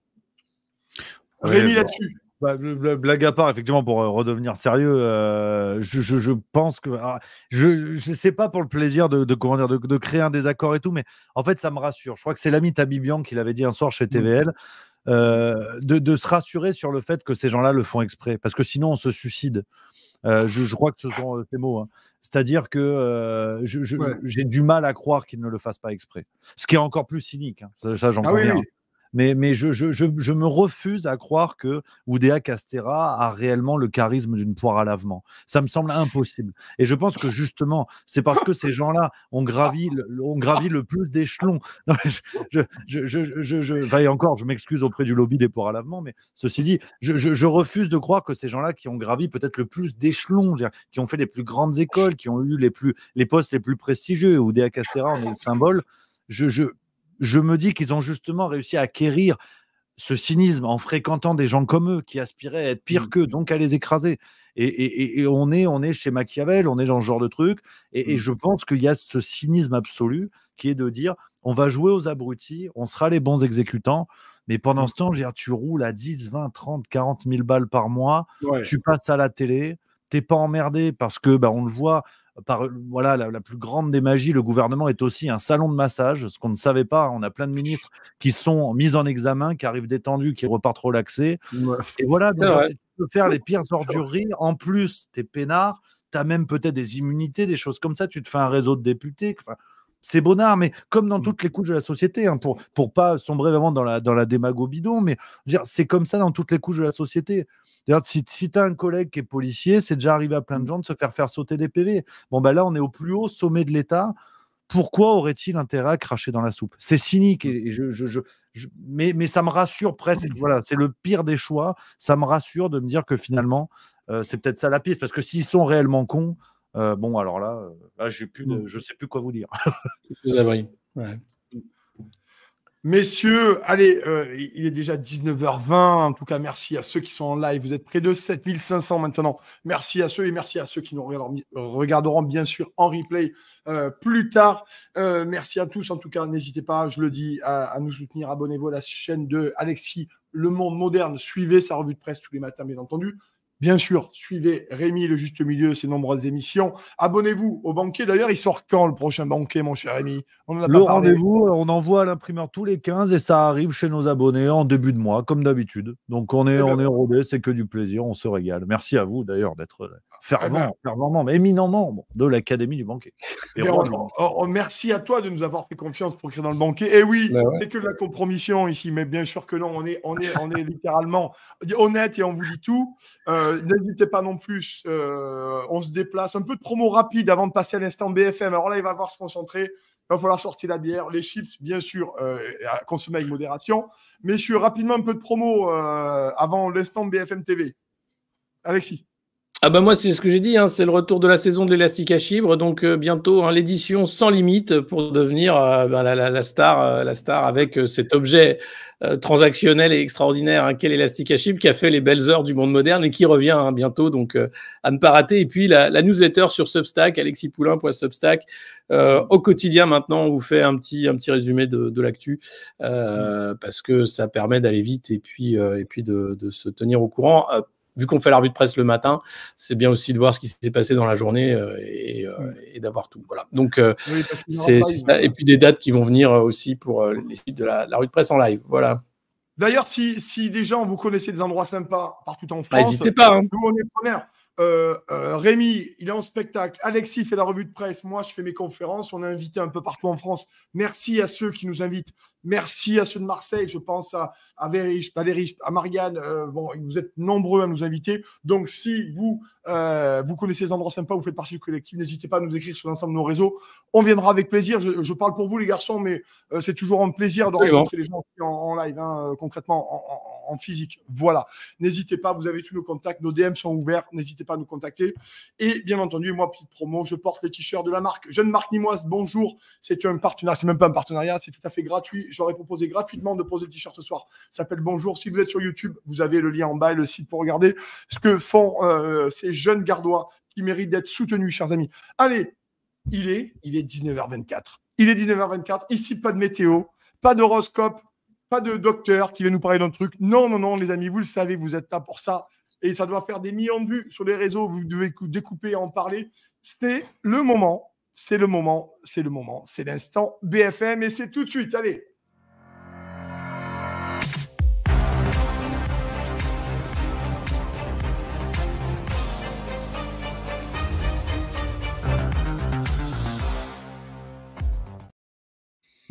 Rémi là-dessus. Bah, blague à part, effectivement, pour euh, redevenir sérieux, euh, je, pense que. Ah, je, sais pas pour le plaisir de, de, créer un désaccord et tout, mais en fait, ça me rassure. Je crois que c'est l'ami Tabibian qui l'avait dit un soir chez mm. TVL. Euh, de, se rassurer sur le fait que ces gens-là le font exprès, parce que sinon on se suicide. je, crois que ce sont ces mots. Hein. C'est-à-dire que j'ai du mal à croire qu'ils ne le fassent pas exprès. Ce qui est encore plus cynique. Hein. Ça, j'en ah crois mais, mais je, je, je, me refuse à croire que Oudéa Castera a réellement le charisme d'une poire à lavement. Ça me semble impossible. Et je pense que justement, c'est parce que ces gens-là ont gravi, ont gravi le plus d'échelons. Je, je. et encore, je m'excuse auprès du lobby des poires à lavement, mais ceci dit, je, refuse de croire que ces gens-là qui ont gravi peut-être le plus d'échelons, qui ont fait les plus grandes écoles, qui ont eu les, plus, les postes les plus prestigieux, Oudéa Castera en est le symbole, je, je, je me dis qu'ils ont justement réussi à acquérir ce cynisme en fréquentant des gens comme eux qui aspiraient à être pires mmh. qu'eux, donc à les écraser. Et, on, est, on est chez Machiavel, on est dans ce genre de truc. Et, mmh. je pense qu'il y a ce cynisme absolu qui est de dire on va jouer aux abrutis, on sera les bons exécutants. Mais pendant mmh. ce temps, tu roules à 10, 20, 30, 40 000 balles par mois, tu passes à la télé, t'es pas emmerdé parce que, bah, on le voit, par voilà la, plus grande des magies, le gouvernement est aussi un salon de massage, ce qu'on ne savait pas. On a plein de ministres qui sont mis en examen, qui arrivent détendus, qui repartent relaxés. Et voilà, tu peux faire les pires ordures. En plus, t'es peinard, as même peut-être des immunités, des choses comme ça. Tu te fais un réseau de députés c'est bonnard, mais comme dans mmh. toutes les couches de la société, hein, pour pour pas sombrer vraiment dans la dans la démago bidon, mais c'est comme ça dans toutes les couches de la société. Si, si tu as un collègue qui est policier, c'est déjà arrivé à plein de mmh. gens de se faire faire sauter des PV. Bon, ben là, on est au plus haut sommet de l'État. Pourquoi aurait-il intérêt à cracher dans la soupe C'est cynique, mmh. et, je, je, mais, ça me rassure presque. Voilà, c'est le pire des choix. Ça me rassure de me dire que finalement, euh, c'est peut-être ça la piste, parce que s'ils sont réellement cons, euh, bon, alors là, euh, mm. je ne sais plus quoi vous dire. Messieurs, allez, euh, il est déjà 19h20. En tout cas, merci à ceux qui sont en live. Vous êtes près de 7500 maintenant. Merci à ceux et merci à ceux qui nous regarderont, bien sûr en replay plus tard. merci à tous. En tout cas, n'hésitez pas, je le dis, à, à nous soutenir. Abonnez-vous à la chaîne de Alexis Le Monde Moderne. Suivez sa revue de presse tous les matins, bien entendu. Bien sûr, suivez Rémi Le Juste Milieu, ses nombreuses émissions. Abonnez-vous au Banquier. D'ailleurs, il sort quand le prochain banquet, mon cher Rémi on en a Le rendez-vous, euh, on envoie à l'imprimeur tous les 15 et ça arrive chez nos abonnés en début de mois, comme d'habitude. Donc on est, eh ben on est rodé, c'est que du plaisir, on se régale. Merci à vous d'ailleurs d'être là. Ah fervent, éminent membre de l'Académie du banquet. Oh, oh, merci à toi de nous avoir fait confiance pour créer dans le banquet. Et eh oui, ben c'est que de la compromission ici, mais bien sûr que non, on est, on est, on est littéralement honnête et on vous dit tout. Euh, n'hésitez pas non plus, euh, on se déplace. Un peu de promo rapide avant de passer à l'instant BFM. Alors là, il va falloir se concentrer. Il va falloir sortir la bière, les chips, bien sûr, euh, à consommer avec modération. Mais sur rapidement un peu de promo avant l'instant BFM TV. Alexis. Ah bah moi c'est ce que j'ai dit, hein, c'est le retour de la saison de l'élastique à chibre, donc euh, bientôt hein, l'édition sans limite pour devenir euh, ben, la, la, star, euh, la star avec cet objet transactionnel et extraordinaire hein, qu'est l'élastique à chibre qui a fait les belles heures du monde moderne et qui revient hein, bientôt, donc à ne pas rater. Et puis la, newsletter sur Substack, alexipoulain.substack, au quotidien maintenant on vous fait un petit, un petit résumé de, l'actu parce que ça permet d'aller vite et puis, et puis de, de, se tenir au courant vu qu'on fait la revue de presse le matin, c'est bien aussi de voir ce qui s'est passé dans la journée euh, euh, et, d'avoir tout. Voilà. Donc, euh, c'est ça. Et puis des dates qui vont venir aussi pour les suites de la, rue de presse en live. Voilà. D'ailleurs, si, des gens vous connaissez des endroits sympas partout en bah, France, pas. Hein. Nous, on est Rémi, il est en spectacle. Alexis fait la revue de presse. Moi, je fais mes conférences. On a invité un peu partout en France. Merci à ceux qui nous invitent Merci à ceux de Marseille, je pense à, à Valérie, à Marianne. Euh, bon, vous êtes nombreux à nous inviter. Donc, si vous, euh, vous connaissez des endroits sympas, vous faites partie du collectif, n'hésitez pas à nous écrire sur l'ensemble de nos réseaux. On viendra avec plaisir. Je, parle pour vous, les garçons, mais euh, c'est toujours un plaisir de rencontrer les gens en, live, hein, concrètement, en, physique. Voilà. N'hésitez pas, vous avez tous nos contacts, nos DM sont ouverts. N'hésitez pas à nous contacter. Et bien entendu, moi, petite promo, je porte le t-shirt de la marque Jeune Marque Nimoise. Bonjour. C'est un partenariat, c'est même pas un partenariat, c'est tout à fait gratuit j'aurais proposé gratuitement de poser le t-shirt ce soir. Ça s'appelle Bonjour. Si vous êtes sur YouTube, vous avez le lien en bas et le site pour regarder ce que font euh, ces jeunes gardois qui méritent d'être soutenus, chers amis. Allez, il est, il est 19h24. Il est 19h24. Ici, pas de météo, pas d'horoscope, pas de docteur qui va nous parler d'un truc. Non, non, non, les amis, vous le savez, vous êtes là pour ça. Et ça doit faire des millions de vues sur les réseaux. Vous devez découper et en parler. C'est le moment. C'est le moment. C'est le moment. C'est l'instant BFM et c'est tout de suite. Allez.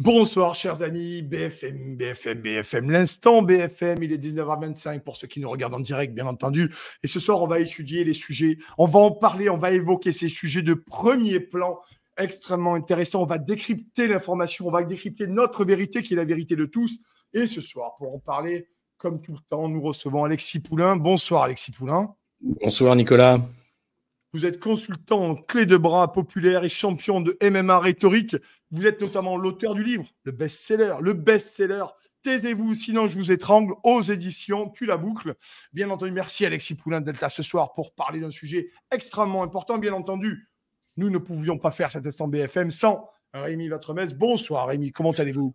Bonsoir chers amis, BFM, BFM, BFM, l'instant BFM, il est 19h25 pour ceux qui nous regardent en direct bien entendu. Et ce soir on va étudier les sujets, on va en parler, on va évoquer ces sujets de premier plan extrêmement intéressants, on va décrypter l'information, on va décrypter notre vérité qui est la vérité de tous. Et ce soir pour en parler, comme tout le temps, nous recevons Alexis Poulain. Bonsoir Alexis Poulain. Bonsoir Nicolas. Vous êtes consultant en clé de bras populaire et champion de MMA rhétorique. Vous êtes notamment l'auteur du livre, le best-seller, le best-seller. Taisez-vous, sinon je vous étrangle aux éditions, puis la boucle. Bien entendu, merci Alexis Poulain Delta ce soir pour parler d'un sujet extrêmement important. Bien entendu, nous ne pouvions pas faire cet instant BFM sans Rémi Vatremès. Bonsoir Rémi, comment allez-vous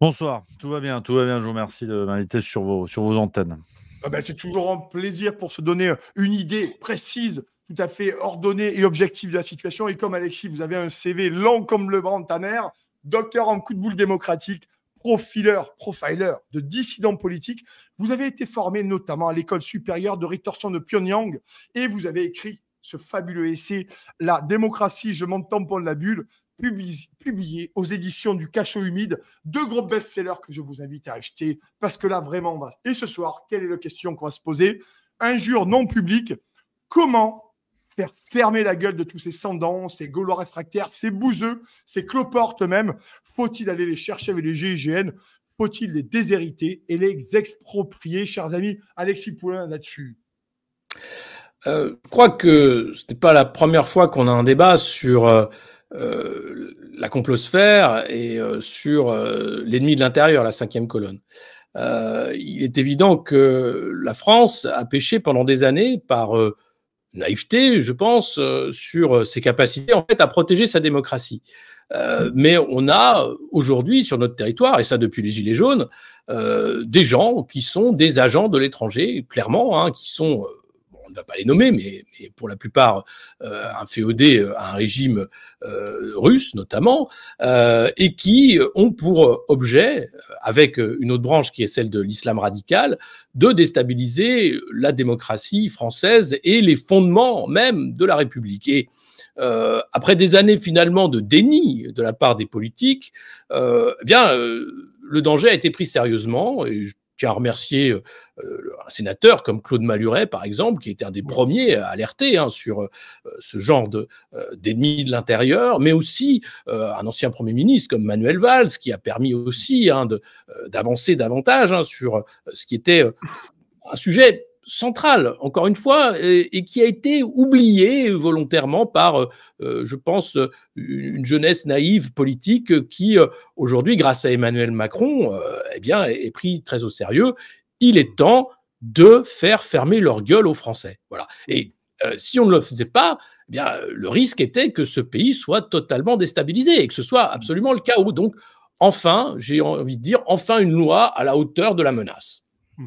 Bonsoir, tout va bien, tout va bien. Je vous remercie de m'inviter sur vos, antennes. Ah ben, c'est toujours un plaisir pour se donner une idée précise tout à fait ordonné et objectif de la situation. Et comme Alexis, vous avez un CV long comme le bras de ta mère, docteur en coup de boule démocratique, profileur, profiler de dissidents politiques. Vous avez été formé notamment à l'école supérieure de rétorsion de Pyongyang et vous avez écrit ce fabuleux essai La démocratie, je m'en tamponne la bulle, publié, aux éditions du Cachot Humide, deux gros best-sellers que je vous invite à acheter parce que là vraiment on va. Et ce soir, quelle est la question qu'on va se poser Injure non publique, comment faire fermer la gueule de tous ces sans-dents, ces Gaulois réfractaires, ces bouseux, ces cloportes même. Faut-il aller les chercher avec les GIGN Faut-il les déshériter et les exproprier, chers amis Alexis Poulain là-dessus. Euh, je crois que ce n'est pas la première fois qu'on a un débat sur euh, euh, la complosphère et sur l'ennemi de l'intérieur, la cinquième colonne. il est évident que la France a pêché pendant des années par naïveté, je pense, euh, sur euh, ses capacités en fait à protéger sa démocratie. Euh, mais on a aujourd'hui sur notre territoire, et ça depuis les Gilets jaunes, des gens qui sont des agents de l'étranger, clairement, hein, qui sont ne va pas les nommer, mais, pour la plupart, euh, un féodé e à euh, un régime euh, russe notamment, et qui ont pour objet, avec une autre branche qui est celle de l'islam radical, de déstabiliser la démocratie française et les fondements même de la République. Et après des années finalement de déni de la part des politiques, eh bien, le danger a été pris sérieusement et qui a remercié un sénateur comme Claude Maluret, par exemple, qui était un des premiers à alerter hein, sur euh, ce genre euh, d'ennemis de, l'intérieur, mais aussi euh, un ancien Premier ministre comme Manuel Valls, qui a permis aussi hein, d'avancer davantage hein, sur ce qui était un sujet centrale, encore une fois, euh, et, qui a été oubliée volontairement par, euh, euh, je pense, une jeunesse naïve politique qui, aujourd'hui, grâce à Emmanuel Macron, eh bien, est, pris très au sérieux. Il est temps de faire fermer leur gueule aux Français. Voilà. Et si on ne le faisait pas, eh bien, le risque était que ce pays soit totalement déstabilisé et que ce soit absolument le chaos. Donc, enfin, j'ai envie de dire, enfin une loi à la hauteur de la menace. Hmm.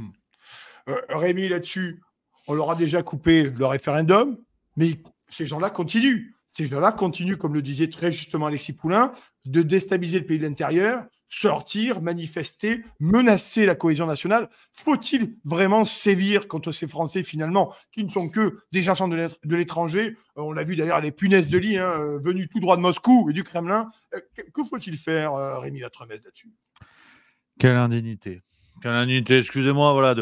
Euh, Rémi, là-dessus, on leur a déjà coupé le référendum, mais ces gens-là continuent. Ces gens-là continuent, comme le disait très justement Alexis Poulain, de déstabiliser le pays de l'intérieur, sortir, manifester, menacer la cohésion nationale Faut-il vraiment sévir contre ces Français finalement qui ne sont que des gens de l'étranger euh, On l'a vu d'ailleurs les punaises de lit hein, euh, venues tout droit de Moscou et du Kremlin. Que faut-il faire, Rémi Latremesse, là-dessus Quelle indignité. Quelle indignité, excusez-moi, voilà,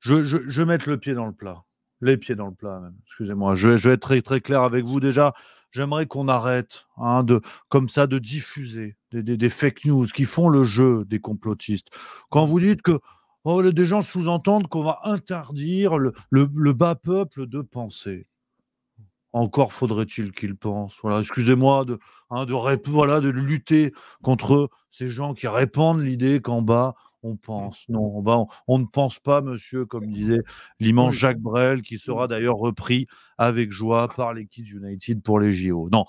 je, je, vais mettre le pied dans le plat. Les pieds dans le plat, même. Excusez-moi. Je, vais être très, très clair avec vous. Déjà, j'aimerais qu'on arrête, hein, de, comme ça, de diffuser des, fake news qui font le jeu des complotistes. Quand vous dites que oh, des gens sous-entendent qu'on va interdire le, bas peuple de penser encore faudrait-il qu'ils pensent. Voilà, excusez-moi de, hein, de, voilà, de lutter contre ces gens qui répandent l'idée qu'en bas, on mmh. pense. Non, ben, on, on, ne pense pas, monsieur, comme disait l'immense Jacques Brel, qui mmh. sera d'ailleurs repris avec joie par les Kids United pour les JO. Non,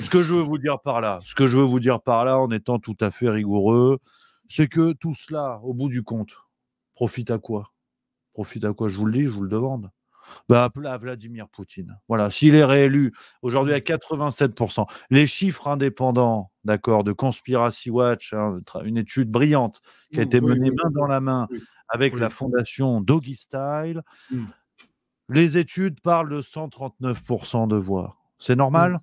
ce que je veux vous dire par là, ce que je veux vous dire par là, en étant tout à fait rigoureux, c'est que tout cela, au bout du compte, profite à quoi Profite à quoi Je vous le dis, je vous le demande bah, à Vladimir Poutine. Voilà, s'il est réélu aujourd'hui à 87%, les chiffres indépendants, d'accord, de Conspiracy Watch, hein, une étude brillante qui a mmh, été menée main dans la main avec la fondation Doggy Style, mmh. les études parlent de 139% de voix. C'est normal mmh.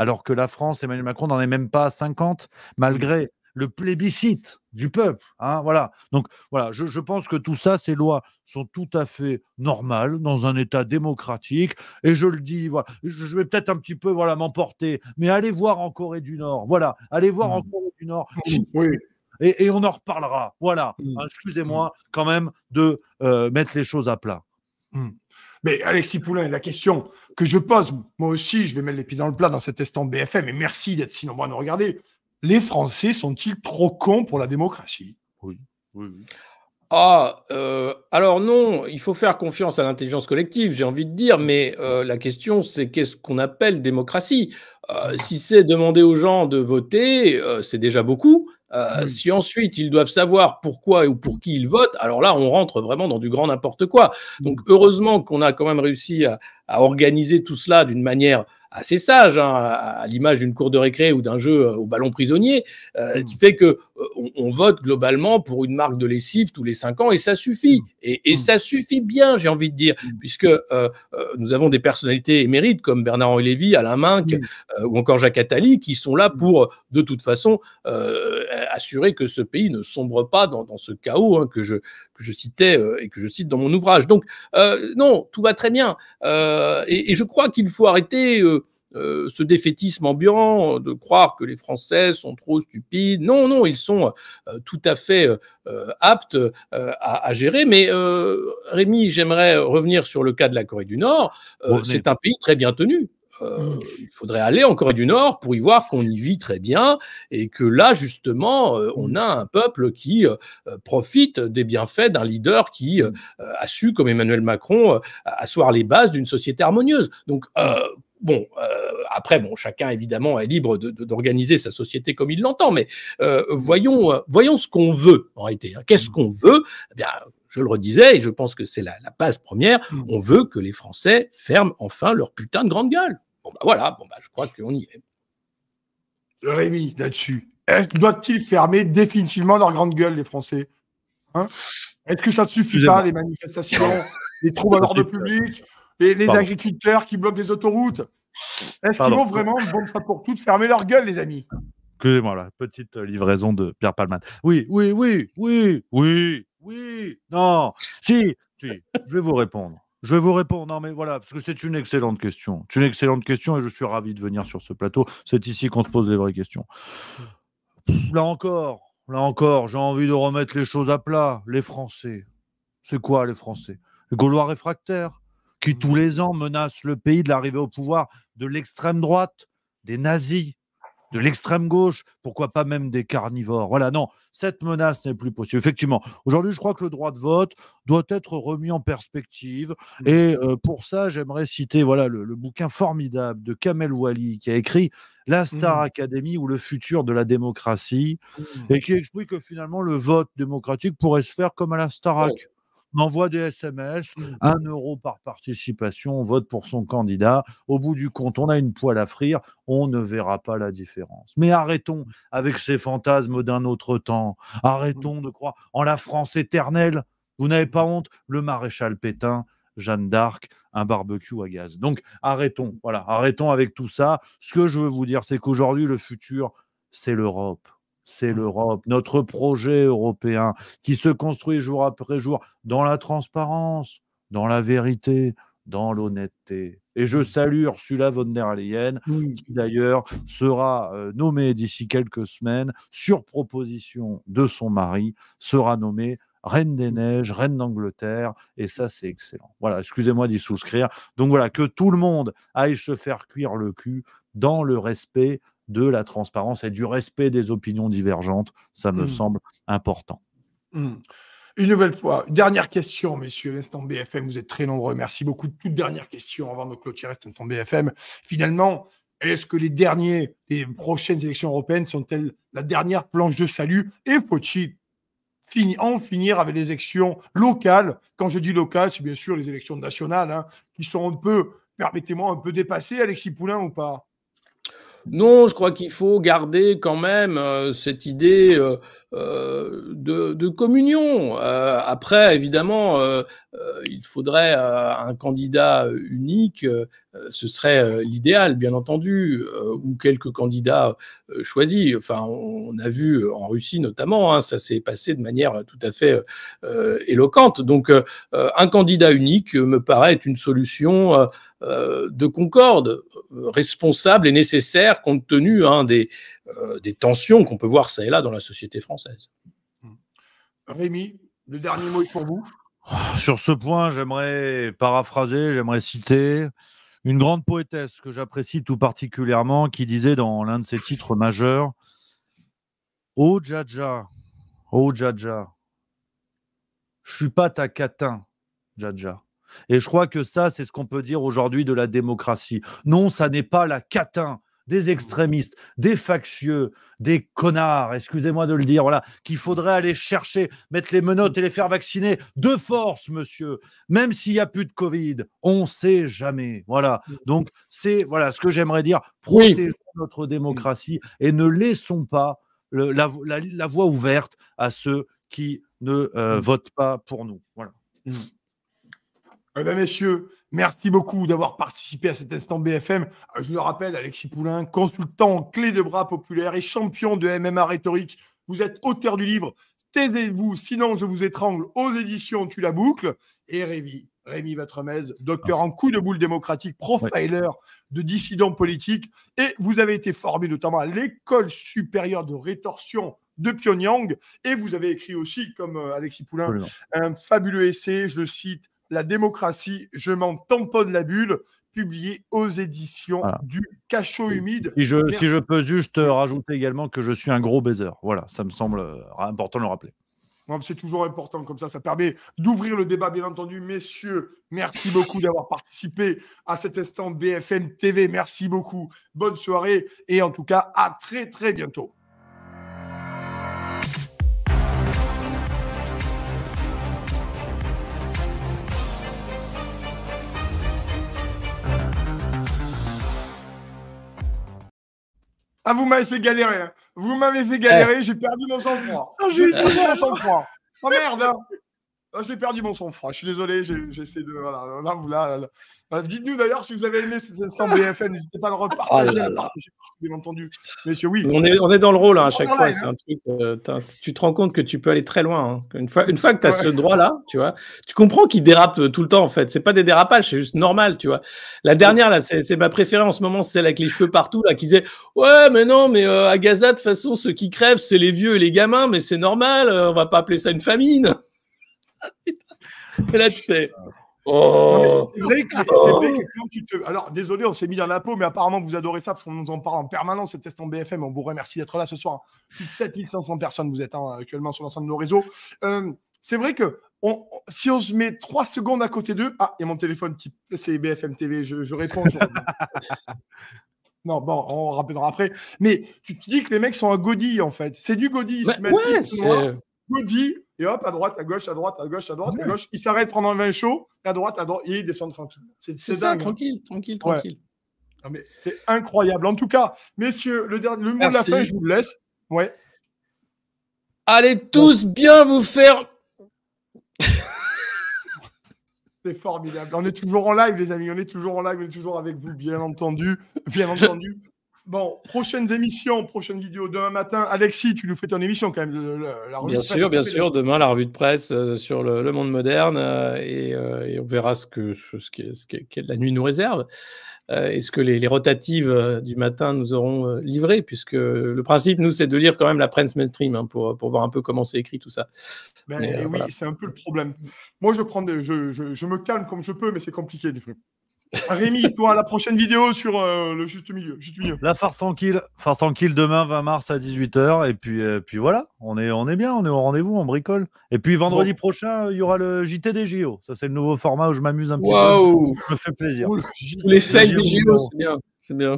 Alors que la France, Emmanuel Macron n'en est même pas à 50, malgré le plébiscite du peuple. Hein, voilà. Donc voilà, je, pense que tout ça, ces lois sont tout à fait normales dans un État démocratique. Et je le dis, voilà, je vais peut-être un petit peu voilà m'emporter, mais allez voir en Corée du Nord. Voilà, allez voir en mm. Corée du Nord. Mm, oui. Et, on en reparlera. Voilà. Mm. Hein, excusez-moi quand même de euh, mettre les choses à plat. Mais Alexis Poulain, la question que je pose, moi aussi, je vais mettre les pieds dans le plat dans cet instant BFM, et merci d'être si nombreux à nous regarder les Français sont-ils trop cons pour la démocratie Oui. Ah, euh, alors non, il faut faire confiance à l'intelligence collective, j'ai envie de dire, mais euh, la question c'est qu'est-ce qu'on appelle démocratie euh, Si c'est demander aux gens de voter, c'est déjà beaucoup. Hmm. Si ensuite ils doivent savoir pourquoi ou pour qui ils votent, alors là on rentre vraiment dans du grand n'importe quoi. Hmm. Donc heureusement qu'on a quand même réussi à organiser tout cela d'une manière assez sage, hein, à l'image d'une cour de récré ou d'un jeu euh, au ballon prisonnier, euh, hmm. qui fait que euh, on, vote globalement pour une marque de lessive tous les cinq ans et ça suffit. Hmm. Et, hmm. ça suffit bien, j'ai envie de dire, puisque nous avons des personnalités émérites comme Bernard-Henri Lévy, Alain Minck ou encore Jacques Attali qui sont là pour, de toute façon, assurer que ce pays ne sombre pas dans, ce chaos hein, que je, que je citais euh, et que je cite dans mon ouvrage. Donc, euh, non, tout va très bien. Euh, et, je crois qu'il faut arrêter. ce défaitisme ambiant, de croire que les Français sont trop stupides. Non, non, ils sont tout à fait aptes à, gérer. Mais Rémi, j'aimerais revenir sur le cas de la Corée du Nord. C'est un pays très bien tenu. Euh, il faudrait aller en Corée du Nord pour y voir qu'on y vit très bien et que là, justement, euh, on mm. a un peuple qui euh, profite des bienfaits d'un leader qui mm. a su, comme Emmanuel Macron, asseoir les bases d'une société harmonieuse. Donc, Bon, après, bon, chacun évidemment est libre d'organiser sa société comme il l'entend, mais voyons, voyons ce qu'on veut en réalité. Hein. Qu'est-ce mm. qu'on veut eh bien, je le redisais, et je pense que c'est la, la base première, on veut que les Français ferment enfin leur putain de grande gueule. Bon, ben voilà, bon, bah, je crois qu'on y est. Rémi, là-dessus, doivent-ils fermer définitivement leur grande gueule, les Français hein Est-ce que ça ne suffit pas, les manifestations, les troubles à l'ordre public, les, les agriculteurs qui bloquent les autoroutes Est-ce qu'ils vont vraiment, bonne fois pour toutes, fermer leur gueule, les amis Excusez-moi, petite livraison de Pierre Palman. Oui, oui, oui, oui, oui, oui, non, si, si, je vais vous répondre. Je vais vous répondre, non mais voilà, parce que c'est une excellente question. C'est une excellente question et je suis ravi de venir sur ce plateau. C'est ici qu'on se pose les vraies questions. Là encore, là encore, j'ai envie de remettre les choses à plat. Les Français, c'est quoi les Français Les Gaulois réfractaires, qui mmh. tous les ans menacent le pays de l'arrivée au pouvoir de l'extrême droite, des nazis, de l'extrême gauche, pourquoi pas même des carnivores. Voilà, non, cette menace n'est plus possible. Effectivement, aujourd'hui, je crois que le droit de vote doit être remis en perspective. Mmh. Et euh, pour ça, j'aimerais citer voilà, le, bouquin formidable de Kamel Wali qui a écrit La Star mmh. Academy ou le futur de la démocratie, mmh. et qui explique que finalement, le vote démocratique pourrait se faire comme à la Starac on envoie des SMS, mmh. un euro par participation, on vote pour son candidat. Au bout du compte, on a une poêle à frire, on ne verra pas la différence. Mais arrêtons avec ces fantasmes d'un autre temps. Mmh. Arrêtons de croire en la France éternelle. Vous n'avez pas honte Le maréchal Pétain, Jeanne d'Arc, un barbecue à gaz. Donc arrêtons, voilà, arrêtons avec tout ça. Ce que je veux vous dire, c'est qu'aujourd'hui, le futur, c'est l'Europe c'est mmh. l'Europe, notre projet européen qui se construit jour après jour dans la transparence, dans la vérité, dans l'honnêteté. Et je mmh. salue Ursula von der Leyen, qui d'ailleurs sera euh, nommée d'ici quelques semaines, sur proposition de son mari, sera nommée reine des mmh. neiges, reine d'Angleterre, et ça c'est excellent. Voilà, excusez-moi d'y souscrire. Donc voilà, que tout le monde aille se faire cuire le cul dans le respect de la transparence et du respect des opinions divergentes. Ça me hmm. semble important. Hmm. Une nouvelle fois, dernière question, messieurs, l'instant BFM, vous êtes très nombreux. Merci beaucoup. Toute dernière question avant de clôturer l'Instant instant BFM. Finalement, est-ce que les derniers, les prochaines élections européennes sont-elles la dernière planche de salut Et faut-il en finir avec les élections locales Quand je dis locales, c'est bien sûr les élections nationales, hein, qui sont un peu, permettez-moi, un peu dépassées, Alexis Poulain ou pas non, je crois qu'il faut garder quand même euh, cette idée euh, euh, de, communion. après, évidemment, il faudrait un candidat unique, ce serait l'idéal, bien entendu, ou quelques candidats choisis. Enfin, on, a vu en Russie notamment, hein, ça s'est passé de manière tout à fait éloquente. Donc, un candidat unique me paraît être une solution euh, de concorde euh, responsable et nécessaire compte tenu hein, euh, des, tensions qu'on peut voir ça et là dans la société française. Hmm. Rémi, le dernier mot est pour vous. Ah, sur ce point, j'aimerais paraphraser, j'aimerais citer une grande poétesse que j'apprécie tout particulièrement qui disait dans l'un de ses titres majeurs Oh Jaja, oh Jaja, je suis pas ta catin, Jaja. Et je crois que ça, c'est ce qu'on peut dire aujourd'hui de la démocratie. Non, ça n'est pas la catin des extrémistes, des factieux, des connards, excusez-moi de le dire, voilà, qu'il faudrait aller chercher, mettre les menottes et les faire vacciner de force, monsieur. Même s'il n'y a plus de Covid, on ne sait jamais. Voilà. Donc, c'est voilà ce que j'aimerais dire. Protégeons notre démocratie et ne laissons pas la, la, voie ouverte à ceux qui ne euh, mm. votent pas pour nous. Voilà. Mm. Eh bien, messieurs, merci beaucoup d'avoir participé à cet instant BFM. Euh, je le rappelle, Alexis Poulain, consultant clé de bras populaire et champion de MMA rhétorique. Vous êtes auteur du livre Taisez-vous, sinon je vous étrangle aux éditions Tu la boucle. Et Rémi, Rémi docteur en coup de boule démocratique, profiler de dissidents politiques. Et vous avez été formé notamment à l'école supérieure de rétorsion de Pyongyang. Et vous avez écrit aussi, comme euh, Alexis Poulain, un fabuleux essai, je cite, la démocratie, je m'en tamponne la bulle, publié aux éditions du Cachot Humide. Si je, si je, peux juste euh, rajouter également que je suis un gros baiser. Voilà, ça me semble euh, important de le rappeler. C'est toujours important comme ça, ça permet d'ouvrir le débat, bien entendu. Messieurs, merci beaucoup d'avoir participé à cet instant BFM TV. Merci beaucoup. Bonne soirée et en tout cas, à très très bientôt. Ah, vous m'avez fait galérer. Hein. Vous m'avez fait galérer. Eh. J'ai perdu mon sang-froid. Ah, j'ai perdu mon sang-froid. Oh merde. Hein. Ah, j'ai perdu mon sang-froid. Je suis désolé, j'essaie de. Voilà, bah, Dites-nous d'ailleurs si vous avez aimé cet instant BFM. N'hésitez pas à le repartager, ah bien entendu. Monsieur, oui. On est, dans le rôle hein, à chaque fois. C'est hein. un truc, euh, tu te rends compte que tu peux aller très loin. Hein. Une, fois, une fois que tu as ce droit-là, tu vois, tu comprends qu'il dérape euh, tout le temps en fait. C'est pas des dérapages, c'est juste normal, tu vois. La dernière, là, c'est ma préférée en ce moment, celle avec les cheveux partout, là, qui disait Ouais, mais non, mais euh, à Gaza, de toute façon, ceux qui crèvent, c'est les vieux et les gamins, mais c'est normal, on va pas appeler ça une famine. Et là, tu sais. Oh. c'est vrai, que, quand tu te. Alors, désolé, on s'est mis dans la peau, mais apparemment, vous adorez ça parce qu'on nous en parle en permanence, et test en BFM. On vous remercie d'être là ce soir. Plus de 7500 personnes, vous êtes hein, actuellement sur l'ensemble de nos réseaux. Euh, c'est vrai que on, si on se met trois secondes à côté d'eux. Ah, il y a mon téléphone qui. C'est BFM TV, je, réponds. non, bon, on rappellera après. Mais tu te dis que les mecs sont un godi, en fait. C'est du godi. Ils bah, se mettent et hop, à droite, à gauche, à droite, à gauche, à droite, à gauche. Il s'arrête pendant un vin chaud, à droite, à droite, et il descend tranquille. C'est, Ça, hein. tranquille, tranquille, tranquille. mais c'est incroyable. En tout cas, messieurs, le, mot de la fin, je vous laisse. Ouais. Allez tous bien vous faire. C'est formidable. On est toujours en live, les amis. On est toujours en live, on est toujours avec vous, bien entendu. Bien entendu. Bon, prochaines émissions, prochaine vidéo demain matin. Alexis, tu nous fais ton émission quand même. la revue bien de presse, sûr, bien sûr. Demain, la revue de presse euh, sur le, monde moderne euh, euh, et, on verra ce que, ce, la nuit nous réserve et ce que les, rotatives du matin nous auront livré, puisque le principe, nous, c'est de lire quand même la presse mainstream hein, pour, pour, voir un peu comment c'est écrit tout ça. Ben, oui, c'est un peu le problème. Moi, je, prends je, me calme comme je peux, mais c'est compliqué du fois. Ah, Rémi, toi, à la prochaine vidéo sur euh, le juste milieu, La farce tranquille, farce tranquille demain 20 mars à 18h. Et puis, euh, puis voilà, on est, on est bien, on est au rendez-vous, on bricole. Et puis vendredi prochain, euh, il y aura le JT des JO. Ça, c'est le nouveau format où je m'amuse un petit peu. Je me fais plaisir. les des JO, c'est bien.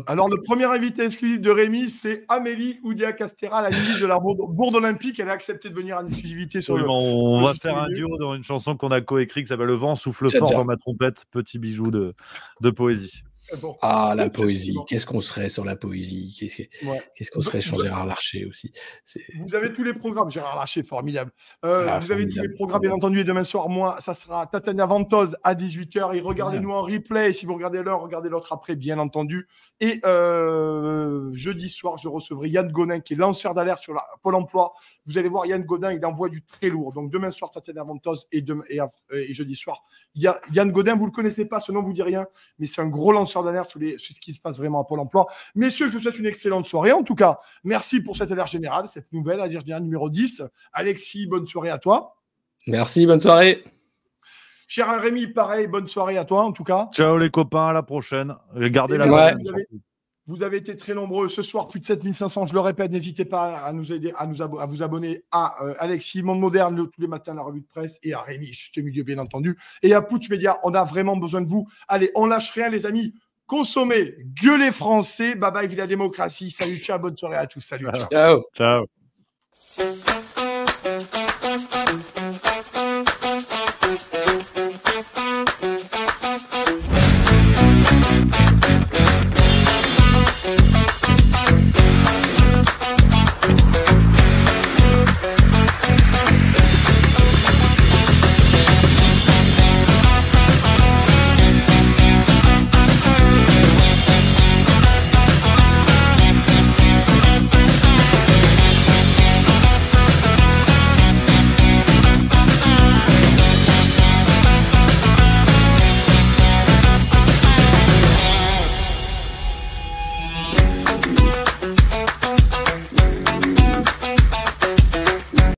Alors, le premier invité exclusif de Rémi, c'est Amélie Oudia Castera, la ministre de la Bourde Olympique. Elle a accepté de venir en exclusivité sur le. On va faire un duo dans une chanson qu'on a coécrite qui s'appelle Le vent souffle fort dans ma trompette. Petit bijou de poésie. Ah, la poésie. Qu'est-ce qu'on serait sur la poésie Qu'est-ce qu'on serait sur Gérard Larcher aussi Vous avez tous les programmes. Gérard Larcher, formidable. Euh, ah, vous avez tous les programmes, bien entendu. Et demain soir, moi, ça sera Tatiana Ventose à 18h. Et regardez-nous en replay. Si vous regardez l'heure, regardez l'autre après, bien entendu. Et euh, jeudi soir, je recevrai Yann Godin qui est lanceur d'alerte sur la Pôle emploi. Vous allez voir, Yann Godin, il envoie du très lourd. Donc demain soir, Tatiana Ventose et, et, jeudi soir, Yann Godin, vous ne le connaissez pas, ce nom vous dit rien, mais c'est un gros lanceur sur, les, ce qui se passe vraiment à Pôle emploi. Messieurs, je vous souhaite une excellente soirée. En tout cas, merci pour cette alerte générale, cette nouvelle à alerte générale numéro 10. Alexis, bonne soirée à toi. Merci, bonne soirée. Cher Rémi, pareil, bonne soirée à toi en tout cas. Ciao les copains, à la prochaine. Gardez la eh Vous avez été très nombreux ce soir, plus de 7500. Je le répète, n'hésitez pas à nous aider, à, nous à vous abonner à euh, Alexis, Monde Moderne, tous les matins, la revue de presse, et à Rémi, juste au milieu, bien entendu, et à Pouch Media On a vraiment besoin de vous. Allez, on lâche rien, les amis. Consommez, gueulez français, bye bye, vive la démocratie. Salut, ciao, bonne soirée à tous. Salut, ciao. Ciao. ciao.